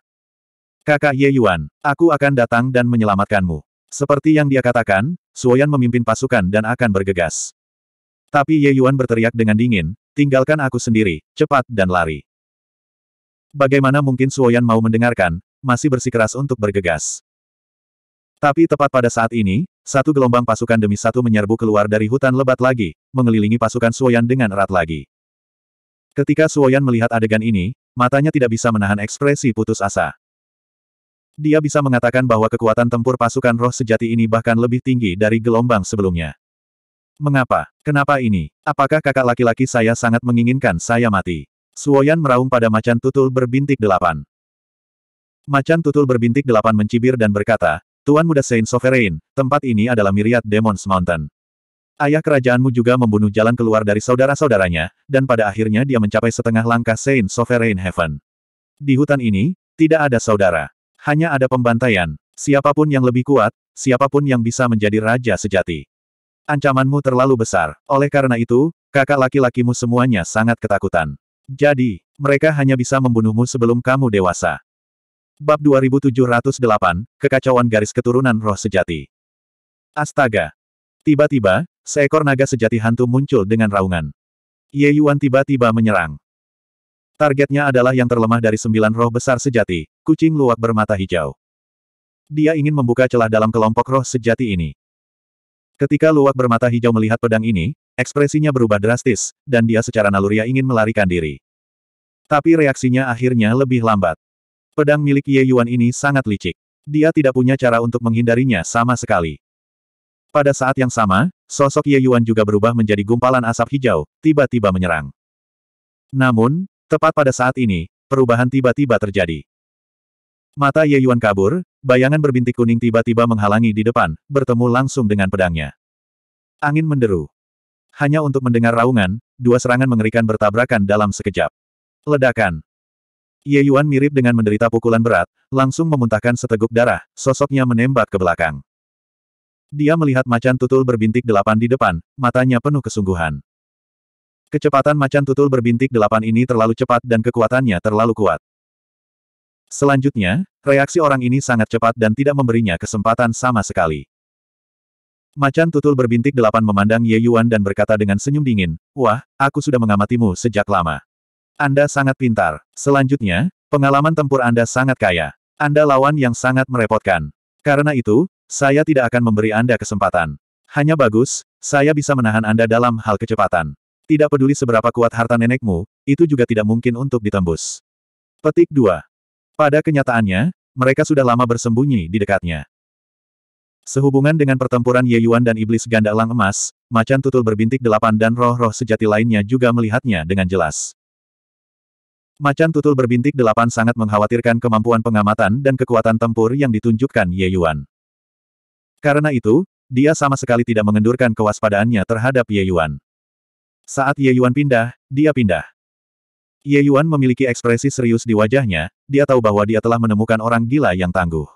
Kakak Ye Yuan, aku akan datang dan menyelamatkanmu. Seperti yang dia katakan, Suoyan memimpin pasukan dan akan bergegas. Tapi Ye Yuan berteriak dengan dingin, tinggalkan aku sendiri, cepat dan lari. Bagaimana mungkin Suoyan mau mendengarkan, masih bersikeras untuk bergegas. Tapi tepat pada saat ini, satu gelombang pasukan demi satu menyerbu keluar dari hutan lebat lagi, mengelilingi pasukan Suoyan dengan erat lagi. Ketika Suoyan melihat adegan ini, matanya tidak bisa menahan ekspresi putus asa. Dia bisa mengatakan bahwa kekuatan tempur pasukan roh sejati ini bahkan lebih tinggi dari gelombang sebelumnya. Mengapa? Kenapa ini? Apakah kakak laki-laki saya sangat menginginkan saya mati? Suoyan meraung pada macan tutul berbintik delapan. Macan tutul berbintik delapan mencibir dan berkata, Tuan Muda Saint Sovereign, tempat ini adalah Myriad Demons Mountain. Ayah kerajaanmu juga membunuh jalan keluar dari saudara-saudaranya, dan pada akhirnya dia mencapai setengah langkah Saint Sovereign Heaven. Di hutan ini, tidak ada saudara. Hanya ada pembantaian. Siapapun yang lebih kuat, siapapun yang bisa menjadi raja sejati. Ancamanmu terlalu besar. Oleh karena itu, kakak laki-lakimu semuanya sangat ketakutan. Jadi, mereka hanya bisa membunuhmu sebelum kamu dewasa. Bab 2708, Kekacauan Garis Keturunan Roh Sejati. Astaga! Tiba-tiba, seekor naga sejati hantu muncul dengan raungan. Ye Yuan tiba-tiba menyerang. Targetnya adalah yang terlemah dari sembilan roh besar sejati, kucing luwak bermata hijau. Dia ingin membuka celah dalam kelompok roh sejati ini. Ketika luwak bermata hijau melihat pedang ini, ekspresinya berubah drastis, dan dia secara naluriah ingin melarikan diri. Tapi reaksinya akhirnya lebih lambat. Pedang milik Ye Yuan ini sangat licik. Dia tidak punya cara untuk menghindarinya sama sekali. Pada saat yang sama, sosok Ye Yuan juga berubah menjadi gumpalan asap hijau, tiba-tiba menyerang. Namun, tepat pada saat ini, perubahan tiba-tiba terjadi. Mata Ye Yuan kabur, bayangan berbintik kuning tiba-tiba menghalangi di depan, bertemu langsung dengan pedangnya. Angin menderu. Hanya untuk mendengar raungan, dua serangan mengerikan bertabrakan dalam sekejap. Ledakan. Ye Yuan mirip dengan menderita pukulan berat, langsung memuntahkan seteguk darah, sosoknya menembak ke belakang. Dia melihat macan tutul berbintik delapan di depan, matanya penuh kesungguhan. Kecepatan macan tutul berbintik delapan ini terlalu cepat dan kekuatannya terlalu kuat. Selanjutnya, reaksi orang ini sangat cepat dan tidak memberinya kesempatan sama sekali. Macan tutul berbintik delapan memandang Ye Yuan dan berkata dengan senyum dingin, Wah, aku sudah mengamatimu sejak lama. Anda sangat pintar. Selanjutnya, pengalaman tempur Anda sangat kaya. Anda lawan yang sangat merepotkan. Karena itu, saya tidak akan memberi Anda kesempatan. Hanya bagus, saya bisa menahan Anda dalam hal kecepatan. Tidak peduli seberapa kuat harta nenekmu, itu juga tidak mungkin untuk ditembus. Petik 2. Pada kenyataannya, mereka sudah lama bersembunyi di dekatnya. Sehubungan dengan pertempuran Ye Yuan dan iblis ganda elang emas, macan tutul berbintik delapan dan roh-roh sejati lainnya juga melihatnya dengan jelas. Macan tutul berbintik delapan sangat mengkhawatirkan kemampuan pengamatan dan kekuatan tempur yang ditunjukkan Ye Yuan. Karena itu, dia sama sekali tidak mengendurkan kewaspadaannya terhadap Ye Yuan. Saat Ye Yuan pindah, dia pindah. Ye Yuan memiliki ekspresi serius di wajahnya, dia tahu bahwa dia telah menemukan orang gila yang tangguh.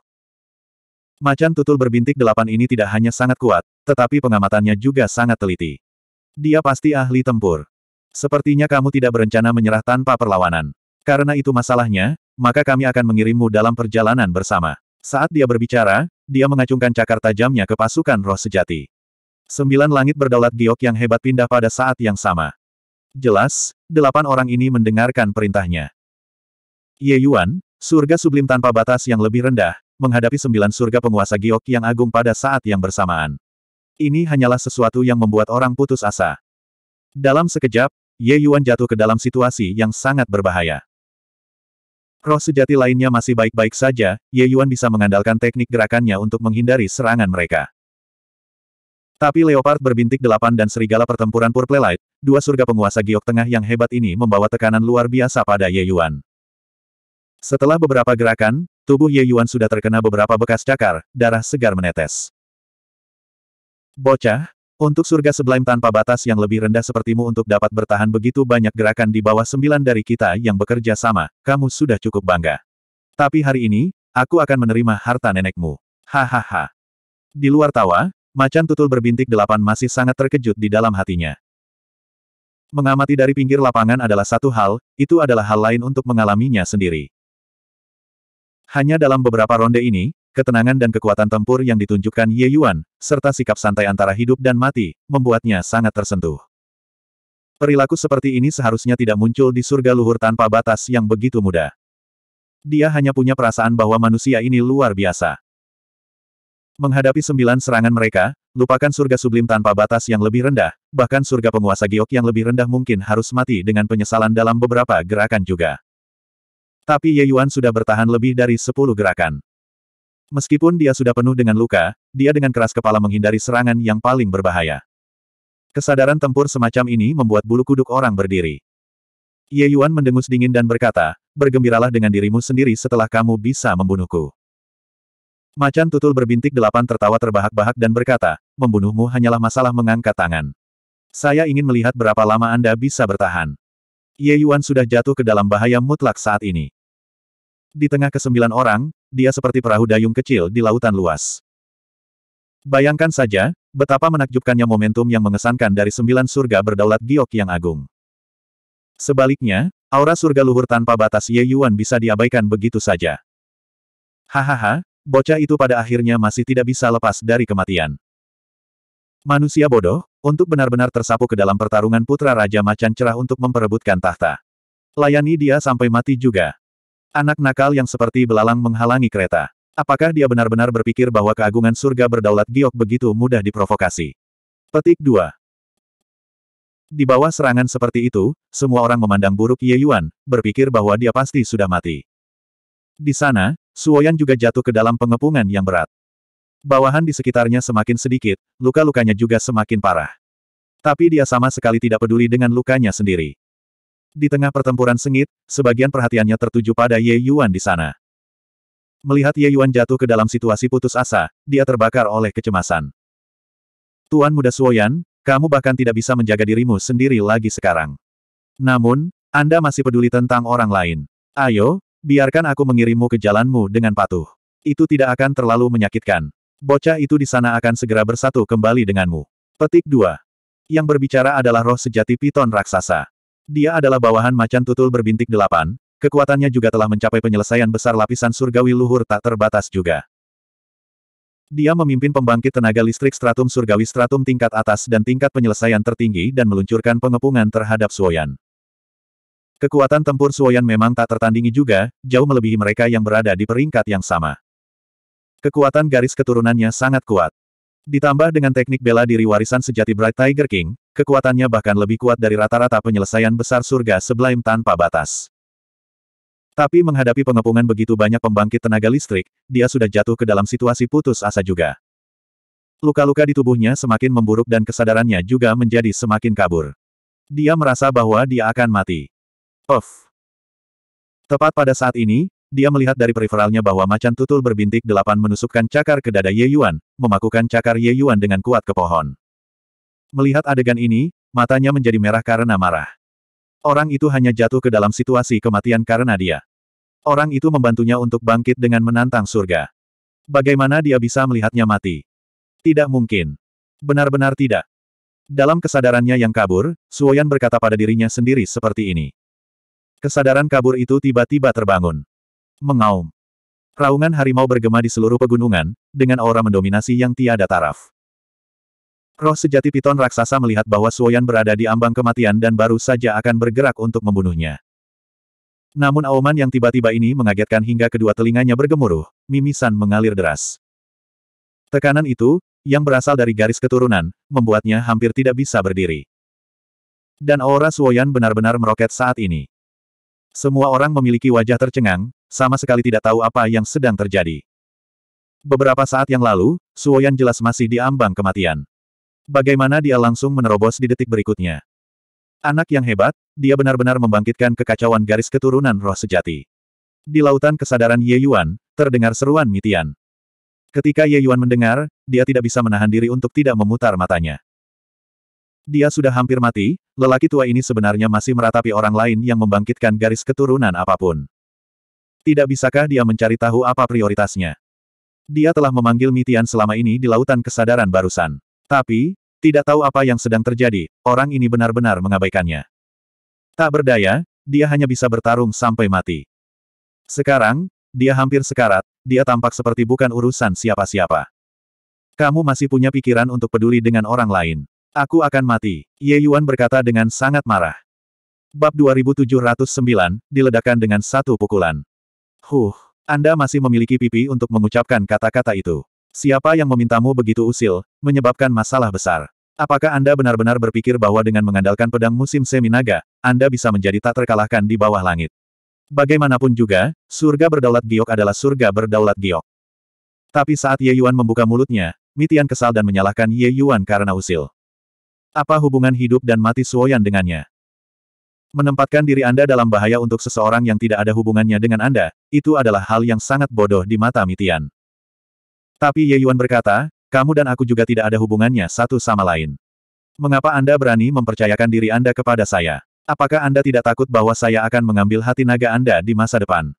Macan tutul berbintik delapan ini tidak hanya sangat kuat, tetapi pengamatannya juga sangat teliti. Dia pasti ahli tempur. Sepertinya kamu tidak berencana menyerah tanpa perlawanan. Karena itu masalahnya, maka kami akan mengirimmu dalam perjalanan bersama. Saat dia berbicara, dia mengacungkan cakar tajamnya ke pasukan roh sejati. Sembilan langit berdaulat giok yang hebat pindah pada saat yang sama. Jelas, delapan orang ini mendengarkan perintahnya. Ye Yuan, surga sublim tanpa batas yang lebih rendah, menghadapi sembilan surga penguasa giok yang agung pada saat yang bersamaan. Ini hanyalah sesuatu yang membuat orang putus asa. Dalam sekejap, Ye Yuan jatuh ke dalam situasi yang sangat berbahaya. Roh sejati lainnya masih baik-baik saja, Ye Yuan bisa mengandalkan teknik gerakannya untuk menghindari serangan mereka. Tapi Leopard berbintik delapan dan serigala pertempuran Purple Light, dua surga penguasa giok tengah yang hebat ini membawa tekanan luar biasa pada Ye Yuan. Setelah beberapa gerakan, tubuh Ye Yuan sudah terkena beberapa bekas cakar, darah segar menetes. Bocah, untuk surga sebelum tanpa batas yang lebih rendah sepertimu untuk dapat bertahan begitu banyak gerakan di bawah sembilan dari kita yang bekerja sama, kamu sudah cukup bangga. Tapi hari ini, aku akan menerima harta nenekmu. Hahaha. Di luar tawa, macan tutul berbintik delapan masih sangat terkejut di dalam hatinya. Mengamati dari pinggir lapangan adalah satu hal, itu adalah hal lain untuk mengalaminya sendiri. Hanya dalam beberapa ronde ini, Ketenangan dan kekuatan tempur yang ditunjukkan Ye Yuan, serta sikap santai antara hidup dan mati, membuatnya sangat tersentuh. Perilaku seperti ini seharusnya tidak muncul di surga luhur tanpa batas yang begitu mudah. Dia hanya punya perasaan bahwa manusia ini luar biasa. Menghadapi sembilan serangan mereka, lupakan surga sublim tanpa batas yang lebih rendah, bahkan surga penguasa giok yang lebih rendah mungkin harus mati dengan penyesalan dalam beberapa gerakan juga. Tapi Ye Yuan sudah bertahan lebih dari sepuluh gerakan. Meskipun dia sudah penuh dengan luka, dia dengan keras kepala menghindari serangan yang paling berbahaya. Kesadaran tempur semacam ini membuat bulu kuduk orang berdiri. Ye Yuan mendengus dingin dan berkata, bergembiralah dengan dirimu sendiri setelah kamu bisa membunuhku. Macan tutul berbintik delapan tertawa terbahak-bahak dan berkata, membunuhmu hanyalah masalah mengangkat tangan. Saya ingin melihat berapa lama Anda bisa bertahan. Ye Yuan sudah jatuh ke dalam bahaya mutlak saat ini. Di tengah kesembilan orang, dia seperti perahu dayung kecil di lautan luas. Bayangkan saja, betapa menakjubkannya momentum yang mengesankan dari sembilan surga berdaulat giok yang agung. Sebaliknya, aura surga luhur tanpa batas Ye Yuan bisa diabaikan begitu saja. Hahaha, bocah itu pada akhirnya masih tidak bisa lepas dari kematian. Manusia bodoh, untuk benar-benar tersapu ke dalam pertarungan putra Raja Macan Cerah untuk memperebutkan tahta. Layani dia sampai mati juga. Anak nakal yang seperti belalang menghalangi kereta. Apakah dia benar-benar berpikir bahwa keagungan surga berdaulat giok begitu mudah diprovokasi? Petik 2. Di bawah serangan seperti itu, semua orang memandang buruk Ye Yuan, berpikir bahwa dia pasti sudah mati. Di sana, Suoyan juga jatuh ke dalam pengepungan yang berat. Bawahan di sekitarnya semakin sedikit, luka-lukanya juga semakin parah. Tapi dia sama sekali tidak peduli dengan lukanya sendiri. Di tengah pertempuran sengit, sebagian perhatiannya tertuju pada Ye Yuan di sana. Melihat Ye Yuan jatuh ke dalam situasi putus asa, dia terbakar oleh kecemasan. Tuan muda Suoyan, kamu bahkan tidak bisa menjaga dirimu sendiri lagi sekarang. Namun, Anda masih peduli tentang orang lain. Ayo, biarkan aku mengirimmu ke jalanmu dengan patuh. Itu tidak akan terlalu menyakitkan. Bocah itu di sana akan segera bersatu kembali denganmu. Petik 2. Yang berbicara adalah roh sejati piton raksasa. Dia adalah bawahan macan tutul berbintik delapan, kekuatannya juga telah mencapai penyelesaian besar lapisan surgawi luhur tak terbatas juga. Dia memimpin pembangkit tenaga listrik stratum surgawi stratum tingkat atas dan tingkat penyelesaian tertinggi dan meluncurkan pengepungan terhadap Suoyan. Kekuatan tempur Suoyan memang tak tertandingi juga, jauh melebihi mereka yang berada di peringkat yang sama. Kekuatan garis keturunannya sangat kuat. Ditambah dengan teknik bela diri warisan sejati Bright Tiger King, Kekuatannya bahkan lebih kuat dari rata-rata penyelesaian besar surga sebelum tanpa batas. Tapi menghadapi pengepungan begitu banyak pembangkit tenaga listrik, dia sudah jatuh ke dalam situasi putus asa juga. Luka-luka di tubuhnya semakin memburuk dan kesadarannya juga menjadi semakin kabur. Dia merasa bahwa dia akan mati. Of. Tepat pada saat ini, dia melihat dari periferalnya bahwa macan tutul berbintik delapan menusukkan cakar ke dada Ye Yuan, memakukan cakar Ye Yuan dengan kuat ke pohon. Melihat adegan ini, matanya menjadi merah karena marah. Orang itu hanya jatuh ke dalam situasi kematian karena dia. Orang itu membantunya untuk bangkit dengan menantang surga. Bagaimana dia bisa melihatnya mati? Tidak mungkin. Benar-benar tidak. Dalam kesadarannya yang kabur, Suoyan berkata pada dirinya sendiri seperti ini. Kesadaran kabur itu tiba-tiba terbangun. Mengaum. Raungan harimau bergema di seluruh pegunungan, dengan aura mendominasi yang tiada taraf. Roh sejati piton raksasa melihat bahwa Suoyan berada di ambang kematian dan baru saja akan bergerak untuk membunuhnya. Namun auman yang tiba-tiba ini mengagetkan hingga kedua telinganya bergemuruh, mimisan mengalir deras. Tekanan itu, yang berasal dari garis keturunan, membuatnya hampir tidak bisa berdiri. Dan aura Suoyan benar-benar meroket saat ini. Semua orang memiliki wajah tercengang, sama sekali tidak tahu apa yang sedang terjadi. Beberapa saat yang lalu, Suoyan jelas masih di ambang kematian. Bagaimana dia langsung menerobos di detik berikutnya. Anak yang hebat, dia benar-benar membangkitkan kekacauan garis keturunan roh sejati. Di lautan kesadaran Ye Yuan, terdengar seruan Mitian. Ketika Ye Yuan mendengar, dia tidak bisa menahan diri untuk tidak memutar matanya. Dia sudah hampir mati, lelaki tua ini sebenarnya masih meratapi orang lain yang membangkitkan garis keturunan apapun. Tidak bisakah dia mencari tahu apa prioritasnya? Dia telah memanggil Mitian selama ini di lautan kesadaran barusan. Tapi, tidak tahu apa yang sedang terjadi, orang ini benar-benar mengabaikannya. Tak berdaya, dia hanya bisa bertarung sampai mati. Sekarang, dia hampir sekarat, dia tampak seperti bukan urusan siapa-siapa. Kamu masih punya pikiran untuk peduli dengan orang lain. Aku akan mati, Ye Yuan berkata dengan sangat marah. Bab 2709, diledakkan dengan satu pukulan. Huh, Anda masih memiliki pipi untuk mengucapkan kata-kata itu. Siapa yang memintamu begitu usil, menyebabkan masalah besar. Apakah Anda benar-benar berpikir bahwa dengan mengandalkan pedang musim Seminaga, Anda bisa menjadi tak terkalahkan di bawah langit? Bagaimanapun juga, surga berdaulat giok adalah surga berdaulat giok. Tapi saat Ye Yuan membuka mulutnya, Mitian kesal dan menyalahkan Ye Yuan karena usil. Apa hubungan hidup dan mati Suoyan dengannya? Menempatkan diri Anda dalam bahaya untuk seseorang yang tidak ada hubungannya dengan Anda, itu adalah hal yang sangat bodoh di mata Mitian. Tapi Ye Yuan berkata, kamu dan aku juga tidak ada hubungannya satu sama lain. Mengapa Anda berani mempercayakan diri Anda kepada saya? Apakah Anda tidak takut bahwa saya akan mengambil hati naga Anda di masa depan?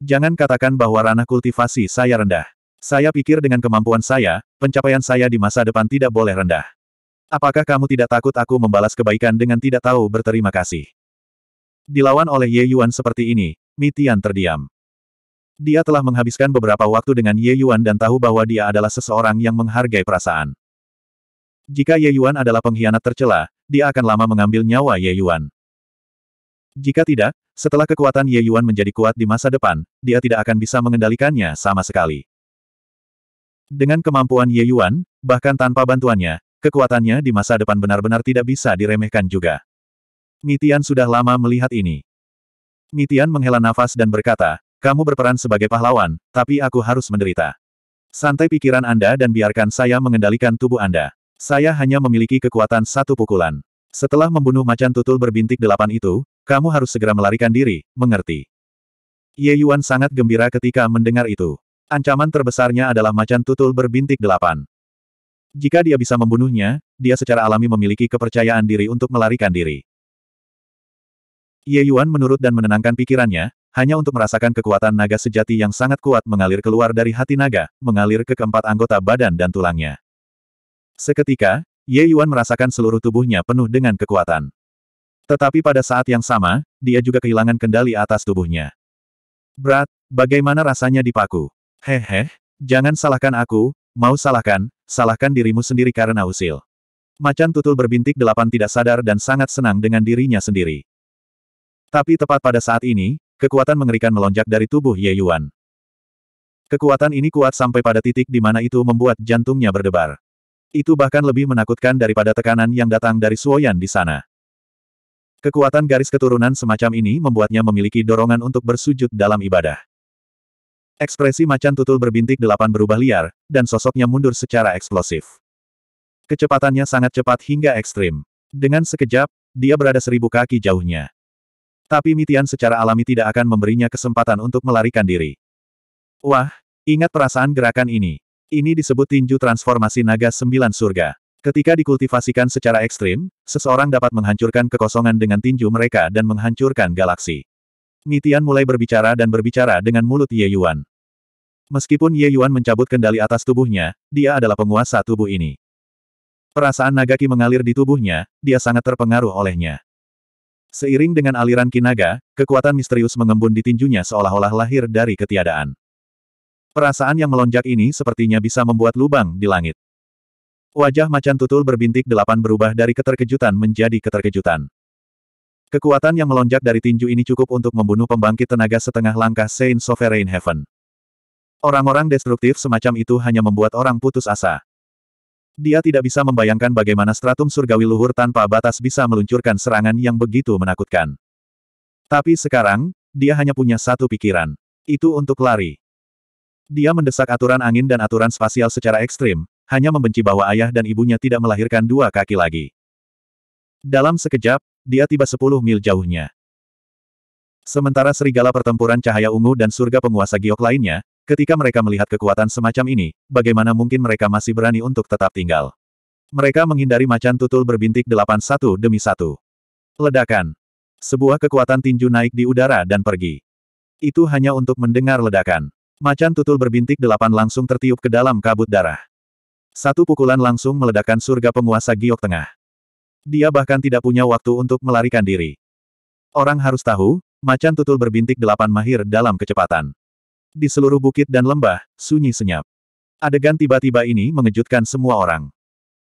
Jangan katakan bahwa ranah kultivasi saya rendah. Saya pikir dengan kemampuan saya, pencapaian saya di masa depan tidak boleh rendah. Apakah kamu tidak takut aku membalas kebaikan dengan tidak tahu berterima kasih? Dilawan oleh Ye Yuan seperti ini, Mitian terdiam. Dia telah menghabiskan beberapa waktu dengan Ye Yuan dan tahu bahwa dia adalah seseorang yang menghargai perasaan. Jika Ye Yuan adalah pengkhianat tercela, dia akan lama mengambil nyawa Ye Yuan. Jika tidak, setelah kekuatan Ye Yuan menjadi kuat di masa depan, dia tidak akan bisa mengendalikannya sama sekali. Dengan kemampuan Ye Yuan, bahkan tanpa bantuannya, kekuatannya di masa depan benar-benar tidak bisa diremehkan juga. Mitian sudah lama melihat ini. Mitian menghela nafas dan berkata, kamu berperan sebagai pahlawan, tapi aku harus menderita. Santai pikiran Anda dan biarkan saya mengendalikan tubuh Anda. Saya hanya memiliki kekuatan satu pukulan. Setelah membunuh macan tutul berbintik delapan itu, kamu harus segera melarikan diri, mengerti. Ye Yuan sangat gembira ketika mendengar itu. Ancaman terbesarnya adalah macan tutul berbintik delapan. Jika dia bisa membunuhnya, dia secara alami memiliki kepercayaan diri untuk melarikan diri. Ye Yuan menurut dan menenangkan pikirannya, hanya untuk merasakan kekuatan naga sejati yang sangat kuat mengalir keluar dari hati naga, mengalir ke keempat anggota badan dan tulangnya. Seketika, Ye Yuan merasakan seluruh tubuhnya penuh dengan kekuatan. Tetapi pada saat yang sama, dia juga kehilangan kendali atas tubuhnya. Berat, bagaimana rasanya dipaku? Hehe, jangan salahkan aku, mau salahkan, salahkan dirimu sendiri karena usil. Macan tutul berbintik delapan tidak sadar dan sangat senang dengan dirinya sendiri. Tapi tepat pada saat ini, Kekuatan mengerikan melonjak dari tubuh Ye Yuan. Kekuatan ini kuat sampai pada titik di mana itu membuat jantungnya berdebar. Itu bahkan lebih menakutkan daripada tekanan yang datang dari Suoyan di sana. Kekuatan garis keturunan semacam ini membuatnya memiliki dorongan untuk bersujud dalam ibadah. Ekspresi macan tutul berbintik delapan berubah liar, dan sosoknya mundur secara eksplosif. Kecepatannya sangat cepat hingga ekstrim. Dengan sekejap, dia berada seribu kaki jauhnya. Tapi Mitian secara alami tidak akan memberinya kesempatan untuk melarikan diri. Wah, ingat perasaan gerakan ini. Ini disebut tinju transformasi naga sembilan surga. Ketika dikultivasikan secara ekstrim, seseorang dapat menghancurkan kekosongan dengan tinju mereka dan menghancurkan galaksi. Mitian mulai berbicara dan berbicara dengan mulut Ye Yuan. Meskipun Ye Yuan mencabut kendali atas tubuhnya, dia adalah penguasa tubuh ini. Perasaan Nagaki mengalir di tubuhnya, dia sangat terpengaruh olehnya. Seiring dengan aliran kinaga, kekuatan misterius mengembun di tinjunya seolah-olah lahir dari ketiadaan. Perasaan yang melonjak ini sepertinya bisa membuat lubang di langit. Wajah macan tutul berbintik delapan berubah dari keterkejutan menjadi keterkejutan. Kekuatan yang melonjak dari tinju ini cukup untuk membunuh pembangkit tenaga setengah langkah Saint Sovereign Heaven. Orang-orang destruktif semacam itu hanya membuat orang putus asa. Dia tidak bisa membayangkan bagaimana stratum surgawi luhur tanpa batas bisa meluncurkan serangan yang begitu menakutkan. Tapi sekarang, dia hanya punya satu pikiran. Itu untuk lari. Dia mendesak aturan angin dan aturan spasial secara ekstrim, hanya membenci bahwa ayah dan ibunya tidak melahirkan dua kaki lagi. Dalam sekejap, dia tiba sepuluh mil jauhnya. Sementara serigala pertempuran cahaya ungu dan surga penguasa giok lainnya, Ketika mereka melihat kekuatan semacam ini, bagaimana mungkin mereka masih berani untuk tetap tinggal? Mereka menghindari macan tutul berbintik delapan satu demi satu. Ledakan. Sebuah kekuatan tinju naik di udara dan pergi. Itu hanya untuk mendengar ledakan. Macan tutul berbintik delapan langsung tertiup ke dalam kabut darah. Satu pukulan langsung meledakkan surga penguasa giok tengah. Dia bahkan tidak punya waktu untuk melarikan diri. Orang harus tahu, macan tutul berbintik delapan mahir dalam kecepatan. Di seluruh bukit dan lembah, sunyi senyap. Adegan tiba-tiba ini mengejutkan semua orang.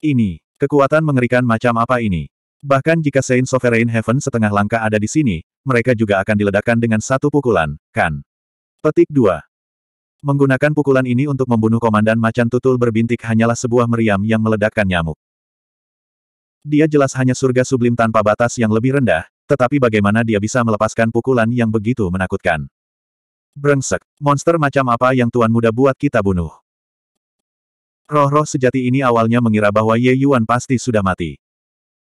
Ini, kekuatan mengerikan macam apa ini? Bahkan jika Saint Sovereign Heaven setengah langkah ada di sini, mereka juga akan diledakkan dengan satu pukulan, kan? Petik 2. Menggunakan pukulan ini untuk membunuh komandan macan tutul berbintik hanyalah sebuah meriam yang meledakkan nyamuk. Dia jelas hanya surga sublim tanpa batas yang lebih rendah, tetapi bagaimana dia bisa melepaskan pukulan yang begitu menakutkan? Brengsek, monster macam apa yang Tuan Muda buat kita bunuh? Roh-roh sejati ini awalnya mengira bahwa Ye Yuan pasti sudah mati.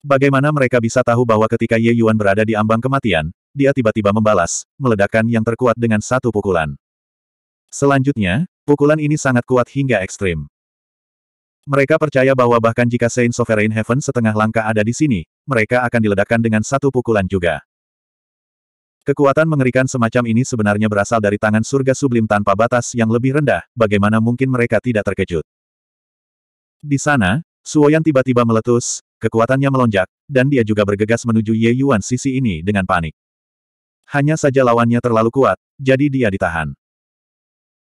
Bagaimana mereka bisa tahu bahwa ketika Ye Yuan berada di ambang kematian, dia tiba-tiba membalas, meledakan yang terkuat dengan satu pukulan. Selanjutnya, pukulan ini sangat kuat hingga ekstrim. Mereka percaya bahwa bahkan jika Saint Sovereign Heaven setengah langkah ada di sini, mereka akan diledakkan dengan satu pukulan juga. Kekuatan mengerikan semacam ini sebenarnya berasal dari tangan surga sublim tanpa batas yang lebih rendah, bagaimana mungkin mereka tidak terkejut. Di sana, Suoyan tiba-tiba meletus, kekuatannya melonjak, dan dia juga bergegas menuju Ye Yuan sisi ini dengan panik. Hanya saja lawannya terlalu kuat, jadi dia ditahan.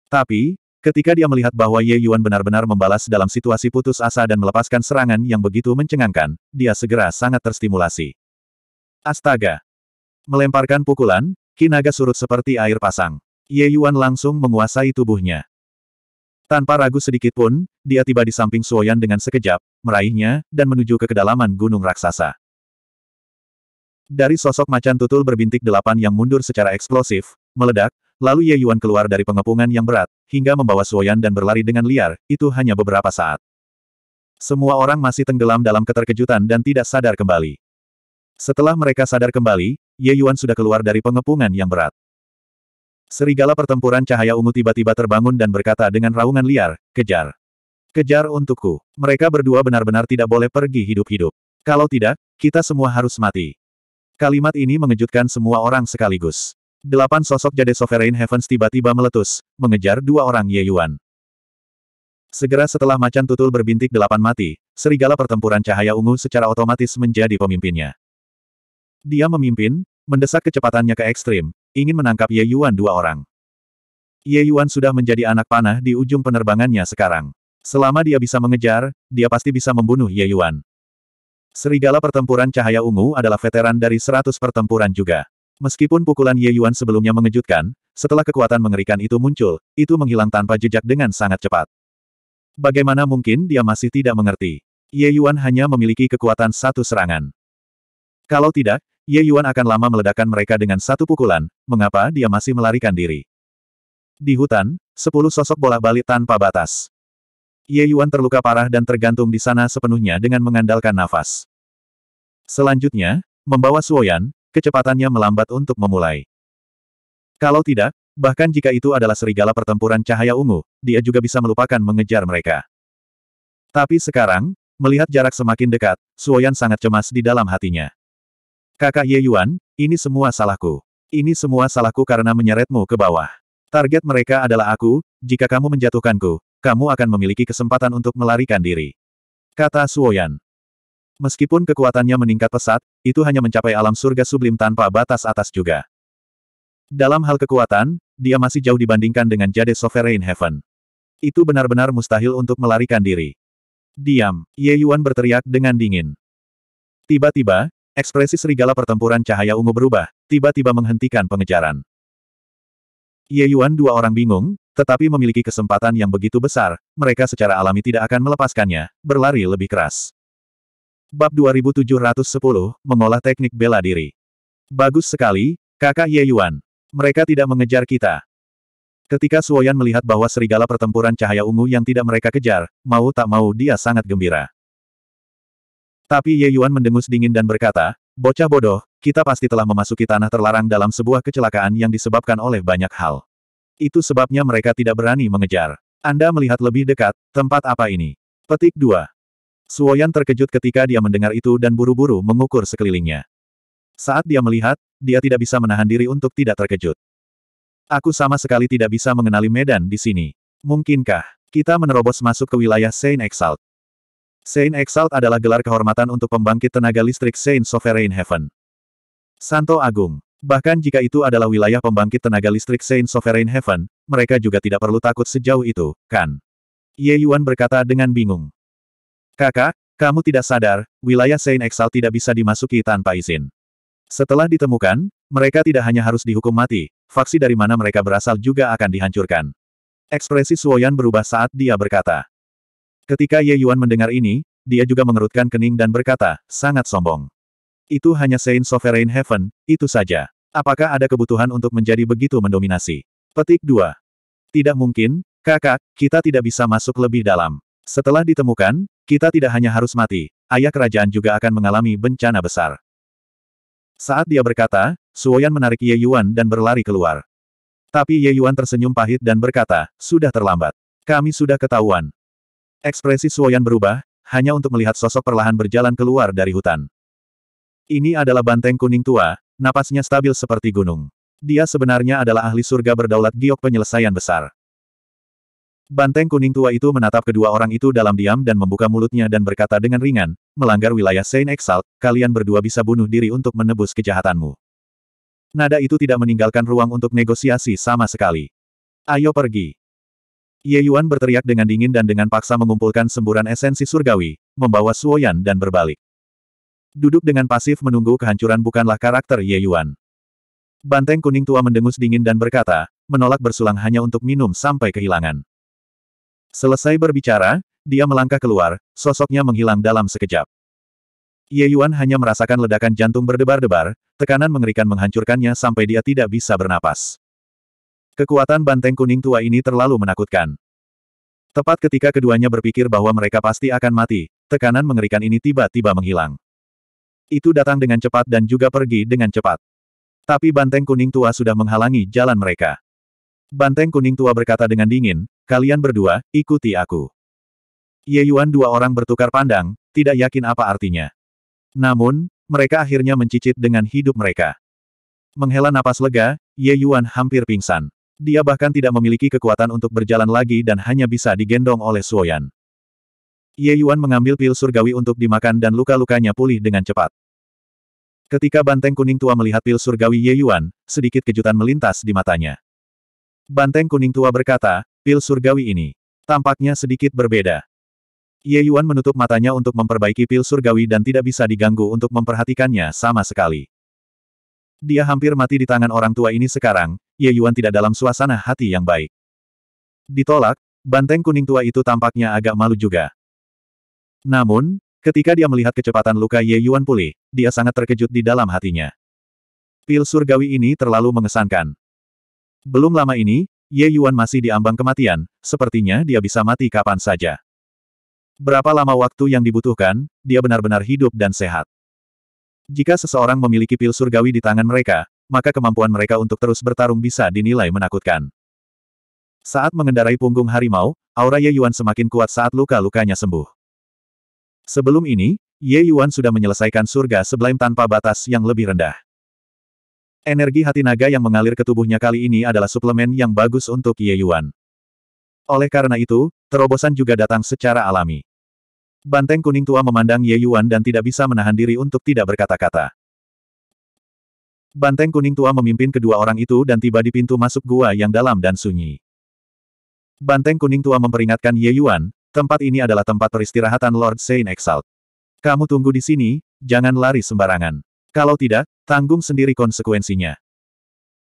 Tapi, ketika dia melihat bahwa Ye Yuan benar-benar membalas dalam situasi putus asa dan melepaskan serangan yang begitu mencengangkan, dia segera sangat terstimulasi. Astaga, Melemparkan pukulan, Kinaga surut seperti air pasang. Ye Yuan langsung menguasai tubuhnya. Tanpa ragu sedikit pun, dia tiba di samping Suoyan dengan sekejap, meraihnya, dan menuju ke kedalaman gunung raksasa. Dari sosok macan tutul berbintik delapan yang mundur secara eksplosif, meledak, lalu Ye Yuan keluar dari pengepungan yang berat, hingga membawa Suoyan dan berlari dengan liar, itu hanya beberapa saat. Semua orang masih tenggelam dalam keterkejutan dan tidak sadar kembali. Setelah mereka sadar kembali, Ye Yuan sudah keluar dari pengepungan yang berat. Serigala pertempuran cahaya ungu tiba-tiba terbangun dan berkata dengan raungan liar, kejar. Kejar untukku. Mereka berdua benar-benar tidak boleh pergi hidup-hidup. Kalau tidak, kita semua harus mati. Kalimat ini mengejutkan semua orang sekaligus. Delapan sosok jade Sovereign Heavens tiba-tiba meletus, mengejar dua orang Ye Yuan. Segera setelah macan tutul berbintik delapan mati, serigala pertempuran cahaya ungu secara otomatis menjadi pemimpinnya. Dia memimpin, mendesak kecepatannya ke ekstrim, ingin menangkap Ye Yuan dua orang. Ye Yuan sudah menjadi anak panah di ujung penerbangannya sekarang. Selama dia bisa mengejar, dia pasti bisa membunuh Ye Yuan. Serigala pertempuran cahaya ungu adalah veteran dari seratus pertempuran juga. Meskipun pukulan Ye Yuan sebelumnya mengejutkan, setelah kekuatan mengerikan itu muncul, itu menghilang tanpa jejak dengan sangat cepat. Bagaimana mungkin dia masih tidak mengerti? Ye Yuan hanya memiliki kekuatan satu serangan. Kalau tidak, Ye Yuan akan lama meledakkan mereka dengan satu pukulan, mengapa dia masih melarikan diri. Di hutan, sepuluh sosok bola balik tanpa batas. Ye Yuan terluka parah dan tergantung di sana sepenuhnya dengan mengandalkan nafas. Selanjutnya, membawa Suoyan, kecepatannya melambat untuk memulai. Kalau tidak, bahkan jika itu adalah serigala pertempuran cahaya ungu, dia juga bisa melupakan mengejar mereka. Tapi sekarang, melihat jarak semakin dekat, Suoyan sangat cemas di dalam hatinya. Kakak Ye Yuan, ini semua salahku. Ini semua salahku karena menyeretmu ke bawah. Target mereka adalah aku, jika kamu menjatuhkanku, kamu akan memiliki kesempatan untuk melarikan diri. Kata Suoyan. Meskipun kekuatannya meningkat pesat, itu hanya mencapai alam surga sublim tanpa batas atas juga. Dalam hal kekuatan, dia masih jauh dibandingkan dengan Jade Sovereign Heaven. Itu benar-benar mustahil untuk melarikan diri. Diam, Ye Yuan berteriak dengan dingin. Tiba-tiba, Ekspresi serigala pertempuran cahaya ungu berubah, tiba-tiba menghentikan pengejaran. Ye Yuan dua orang bingung, tetapi memiliki kesempatan yang begitu besar, mereka secara alami tidak akan melepaskannya, berlari lebih keras. Bab 2710, Mengolah Teknik Bela Diri. Bagus sekali, kakak Ye Yuan. Mereka tidak mengejar kita. Ketika Suoyan melihat bahwa serigala pertempuran cahaya ungu yang tidak mereka kejar, mau tak mau dia sangat gembira. Tapi Ye Yuan mendengus dingin dan berkata, Bocah bodoh, kita pasti telah memasuki tanah terlarang dalam sebuah kecelakaan yang disebabkan oleh banyak hal. Itu sebabnya mereka tidak berani mengejar. Anda melihat lebih dekat, tempat apa ini? Petik 2. Suoyan terkejut ketika dia mendengar itu dan buru-buru mengukur sekelilingnya. Saat dia melihat, dia tidak bisa menahan diri untuk tidak terkejut. Aku sama sekali tidak bisa mengenali medan di sini. Mungkinkah kita menerobos masuk ke wilayah Saint Exalt? Saint Exalt adalah gelar kehormatan untuk pembangkit tenaga listrik Saint Sovereign Heaven. Santo Agung. Bahkan jika itu adalah wilayah pembangkit tenaga listrik Saint Sovereign Heaven, mereka juga tidak perlu takut sejauh itu, kan? Ye Yuan berkata dengan bingung. Kakak, kamu tidak sadar, wilayah Saint Exalt tidak bisa dimasuki tanpa izin. Setelah ditemukan, mereka tidak hanya harus dihukum mati, faksi dari mana mereka berasal juga akan dihancurkan. Ekspresi Suoyan berubah saat dia berkata. Ketika Ye Yuan mendengar ini, dia juga mengerutkan kening dan berkata, sangat sombong. Itu hanya Saint Sovereign Heaven, itu saja. Apakah ada kebutuhan untuk menjadi begitu mendominasi? Petik 2. Tidak mungkin, kakak, kita tidak bisa masuk lebih dalam. Setelah ditemukan, kita tidak hanya harus mati, ayah kerajaan juga akan mengalami bencana besar. Saat dia berkata, Suoyan menarik Ye Yuan dan berlari keluar. Tapi Ye Yuan tersenyum pahit dan berkata, sudah terlambat. Kami sudah ketahuan, Ekspresi Suoyan berubah, hanya untuk melihat sosok perlahan berjalan keluar dari hutan. Ini adalah banteng kuning tua, napasnya stabil seperti gunung. Dia sebenarnya adalah ahli surga berdaulat giok penyelesaian besar. Banteng kuning tua itu menatap kedua orang itu dalam diam dan membuka mulutnya dan berkata dengan ringan, melanggar wilayah Saint Exalt, kalian berdua bisa bunuh diri untuk menebus kejahatanmu. Nada itu tidak meninggalkan ruang untuk negosiasi sama sekali. Ayo pergi. Ye Yuan berteriak dengan dingin dan dengan paksa mengumpulkan semburan esensi surgawi, membawa Suoyan dan berbalik. Duduk dengan pasif menunggu kehancuran bukanlah karakter Ye Yuan. Banteng kuning tua mendengus dingin dan berkata, menolak bersulang hanya untuk minum sampai kehilangan. Selesai berbicara, dia melangkah keluar, sosoknya menghilang dalam sekejap. Ye Yuan hanya merasakan ledakan jantung berdebar-debar, tekanan mengerikan menghancurkannya sampai dia tidak bisa bernapas. Kekuatan banteng kuning tua ini terlalu menakutkan. Tepat ketika keduanya berpikir bahwa mereka pasti akan mati, tekanan mengerikan ini tiba-tiba menghilang. Itu datang dengan cepat dan juga pergi dengan cepat. Tapi banteng kuning tua sudah menghalangi jalan mereka. Banteng kuning tua berkata dengan dingin, kalian berdua, ikuti aku. Ye Yuan dua orang bertukar pandang, tidak yakin apa artinya. Namun, mereka akhirnya mencicit dengan hidup mereka. Menghela napas lega, Ye Yuan hampir pingsan. Dia bahkan tidak memiliki kekuatan untuk berjalan lagi dan hanya bisa digendong oleh Suoyan. Ye Yuan mengambil pil surgawi untuk dimakan dan luka-lukanya pulih dengan cepat. Ketika banteng kuning tua melihat pil surgawi Ye Yuan, sedikit kejutan melintas di matanya. Banteng kuning tua berkata, pil surgawi ini tampaknya sedikit berbeda. Ye Yuan menutup matanya untuk memperbaiki pil surgawi dan tidak bisa diganggu untuk memperhatikannya sama sekali. Dia hampir mati di tangan orang tua ini sekarang, Ye Yuan tidak dalam suasana hati yang baik. Ditolak, banteng kuning tua itu tampaknya agak malu juga. Namun, ketika dia melihat kecepatan luka Ye Yuan pulih, dia sangat terkejut di dalam hatinya. Pil surgawi ini terlalu mengesankan. Belum lama ini, Ye Yuan masih di ambang kematian, sepertinya dia bisa mati kapan saja. Berapa lama waktu yang dibutuhkan, dia benar-benar hidup dan sehat. Jika seseorang memiliki pil surgawi di tangan mereka, maka kemampuan mereka untuk terus bertarung bisa dinilai menakutkan. Saat mengendarai punggung harimau, aura Ye Yuan semakin kuat saat luka-lukanya sembuh. Sebelum ini, Ye Yuan sudah menyelesaikan surga sebelum tanpa batas yang lebih rendah. Energi hati naga yang mengalir ke tubuhnya kali ini adalah suplemen yang bagus untuk Ye Yuan. Oleh karena itu, terobosan juga datang secara alami. Banteng kuning tua memandang Ye Yuan dan tidak bisa menahan diri untuk tidak berkata-kata. Banteng kuning tua memimpin kedua orang itu dan tiba di pintu masuk gua yang dalam dan sunyi. Banteng kuning tua memperingatkan Ye Yuan, tempat ini adalah tempat peristirahatan Lord Saint Exalt. Kamu tunggu di sini, jangan lari sembarangan. Kalau tidak, tanggung sendiri konsekuensinya.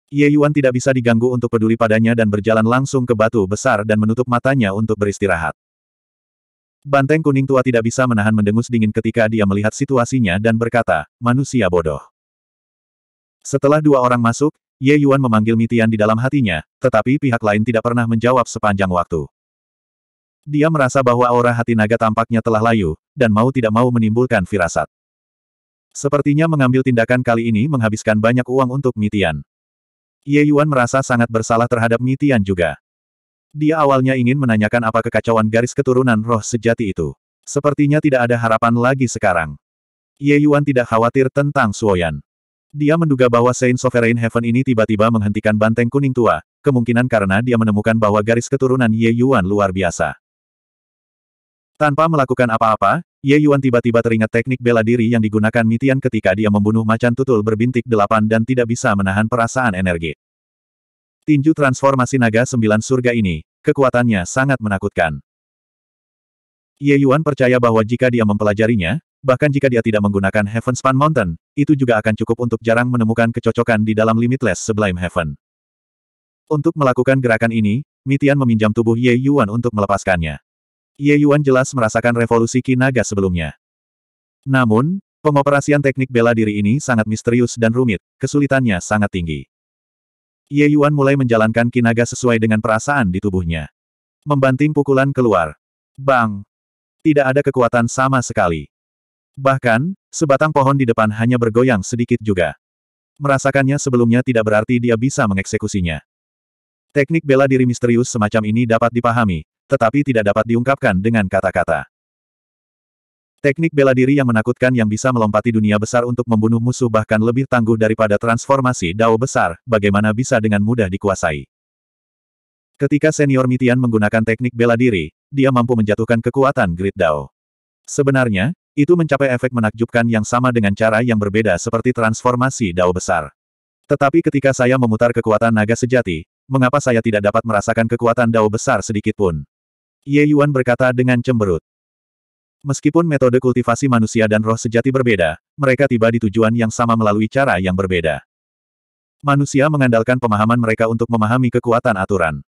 Ye Yuan tidak bisa diganggu untuk peduli padanya dan berjalan langsung ke batu besar dan menutup matanya untuk beristirahat. Banteng kuning tua tidak bisa menahan mendengus dingin ketika dia melihat situasinya dan berkata, manusia bodoh. Setelah dua orang masuk, Ye Yuan memanggil Mitian di dalam hatinya, tetapi pihak lain tidak pernah menjawab sepanjang waktu. Dia merasa bahwa aura hati naga tampaknya telah layu, dan mau tidak mau menimbulkan firasat. Sepertinya mengambil tindakan kali ini menghabiskan banyak uang untuk Mitian. Ye Yuan merasa sangat bersalah terhadap Mitian juga. Dia awalnya ingin menanyakan apa kekacauan garis keturunan roh sejati itu. Sepertinya tidak ada harapan lagi sekarang. Ye Yuan tidak khawatir tentang Suoyan. Dia menduga bahwa Saint Sovereign Heaven ini tiba-tiba menghentikan banteng kuning tua, kemungkinan karena dia menemukan bahwa garis keturunan Ye Yuan luar biasa. Tanpa melakukan apa-apa, Ye Yuan tiba-tiba teringat teknik bela diri yang digunakan Mitian ketika dia membunuh macan tutul berbintik delapan dan tidak bisa menahan perasaan energi. Tinju transformasi naga sembilan surga ini, kekuatannya sangat menakutkan. Ye Yuan percaya bahwa jika dia mempelajarinya, bahkan jika dia tidak menggunakan Heaven Span Mountain, itu juga akan cukup untuk jarang menemukan kecocokan di dalam Limitless Sublime Heaven. Untuk melakukan gerakan ini, Mitian meminjam tubuh Ye Yuan untuk melepaskannya. Ye Yuan jelas merasakan revolusi naga sebelumnya. Namun, pengoperasian teknik bela diri ini sangat misterius dan rumit, kesulitannya sangat tinggi. Ye Yuan mulai menjalankan kinaga sesuai dengan perasaan di tubuhnya. Membanting pukulan keluar. Bang! Tidak ada kekuatan sama sekali. Bahkan, sebatang pohon di depan hanya bergoyang sedikit juga. Merasakannya sebelumnya tidak berarti dia bisa mengeksekusinya. Teknik bela diri misterius semacam ini dapat dipahami, tetapi tidak dapat diungkapkan dengan kata-kata. Teknik bela diri yang menakutkan yang bisa melompati dunia besar untuk membunuh musuh bahkan lebih tangguh daripada transformasi dao besar, bagaimana bisa dengan mudah dikuasai. Ketika senior Mitian menggunakan teknik bela diri, dia mampu menjatuhkan kekuatan grid dao. Sebenarnya, itu mencapai efek menakjubkan yang sama dengan cara yang berbeda seperti transformasi dao besar. Tetapi ketika saya memutar kekuatan naga sejati, mengapa saya tidak dapat merasakan kekuatan dao besar sedikitpun? Ye Yuan berkata dengan cemberut. Meskipun metode kultivasi manusia dan roh sejati berbeda, mereka tiba di tujuan yang sama melalui cara yang berbeda. Manusia mengandalkan pemahaman mereka untuk memahami kekuatan aturan.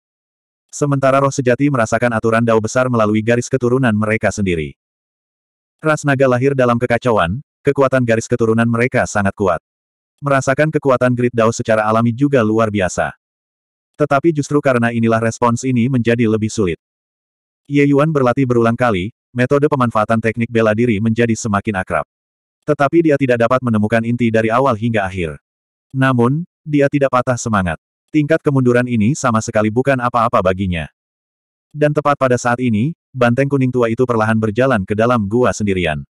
Sementara roh sejati merasakan aturan dao besar melalui garis keturunan mereka sendiri. Ras naga lahir dalam kekacauan, kekuatan garis keturunan mereka sangat kuat. Merasakan kekuatan grid dao secara alami juga luar biasa. Tetapi justru karena inilah respons ini menjadi lebih sulit. Ye Yuan berlatih berulang kali, metode pemanfaatan teknik bela diri menjadi semakin akrab. Tetapi dia tidak dapat menemukan inti dari awal hingga akhir. Namun, dia tidak patah semangat. Tingkat kemunduran ini sama sekali bukan apa-apa baginya. Dan tepat pada saat ini, banteng kuning tua itu perlahan berjalan ke dalam gua sendirian.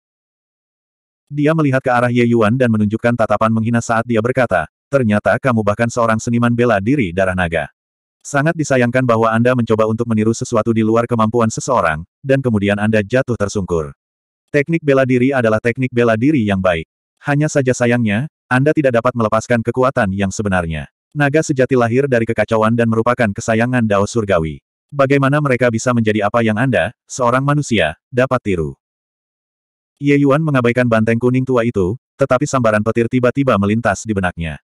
Dia melihat ke arah Ye Yuan dan menunjukkan tatapan menghina saat dia berkata, ternyata kamu bahkan seorang seniman bela diri darah naga. Sangat disayangkan bahwa Anda mencoba untuk meniru sesuatu di luar kemampuan seseorang, dan kemudian Anda jatuh tersungkur. Teknik bela diri adalah teknik bela diri yang baik. Hanya saja sayangnya, Anda tidak dapat melepaskan kekuatan yang sebenarnya. Naga sejati lahir dari kekacauan dan merupakan kesayangan Dao Surgawi. Bagaimana mereka bisa menjadi apa yang Anda, seorang manusia, dapat tiru? Ye Yuan mengabaikan banteng kuning tua itu, tetapi sambaran petir tiba-tiba melintas di benaknya.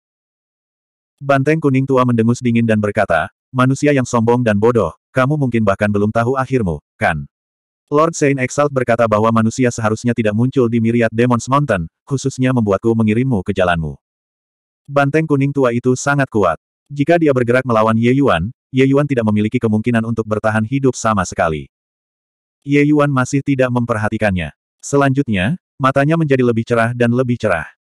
Banteng kuning tua mendengus dingin dan berkata, Manusia yang sombong dan bodoh, kamu mungkin bahkan belum tahu akhirmu, kan? Lord Saint Exalt berkata bahwa manusia seharusnya tidak muncul di Myriad Demons Mountain, khususnya membuatku mengirimmu ke jalanmu. Banteng kuning tua itu sangat kuat. Jika dia bergerak melawan Ye Yuan, Ye Yuan tidak memiliki kemungkinan untuk bertahan hidup sama sekali. Ye Yuan masih tidak memperhatikannya. Selanjutnya, matanya menjadi lebih cerah dan lebih cerah.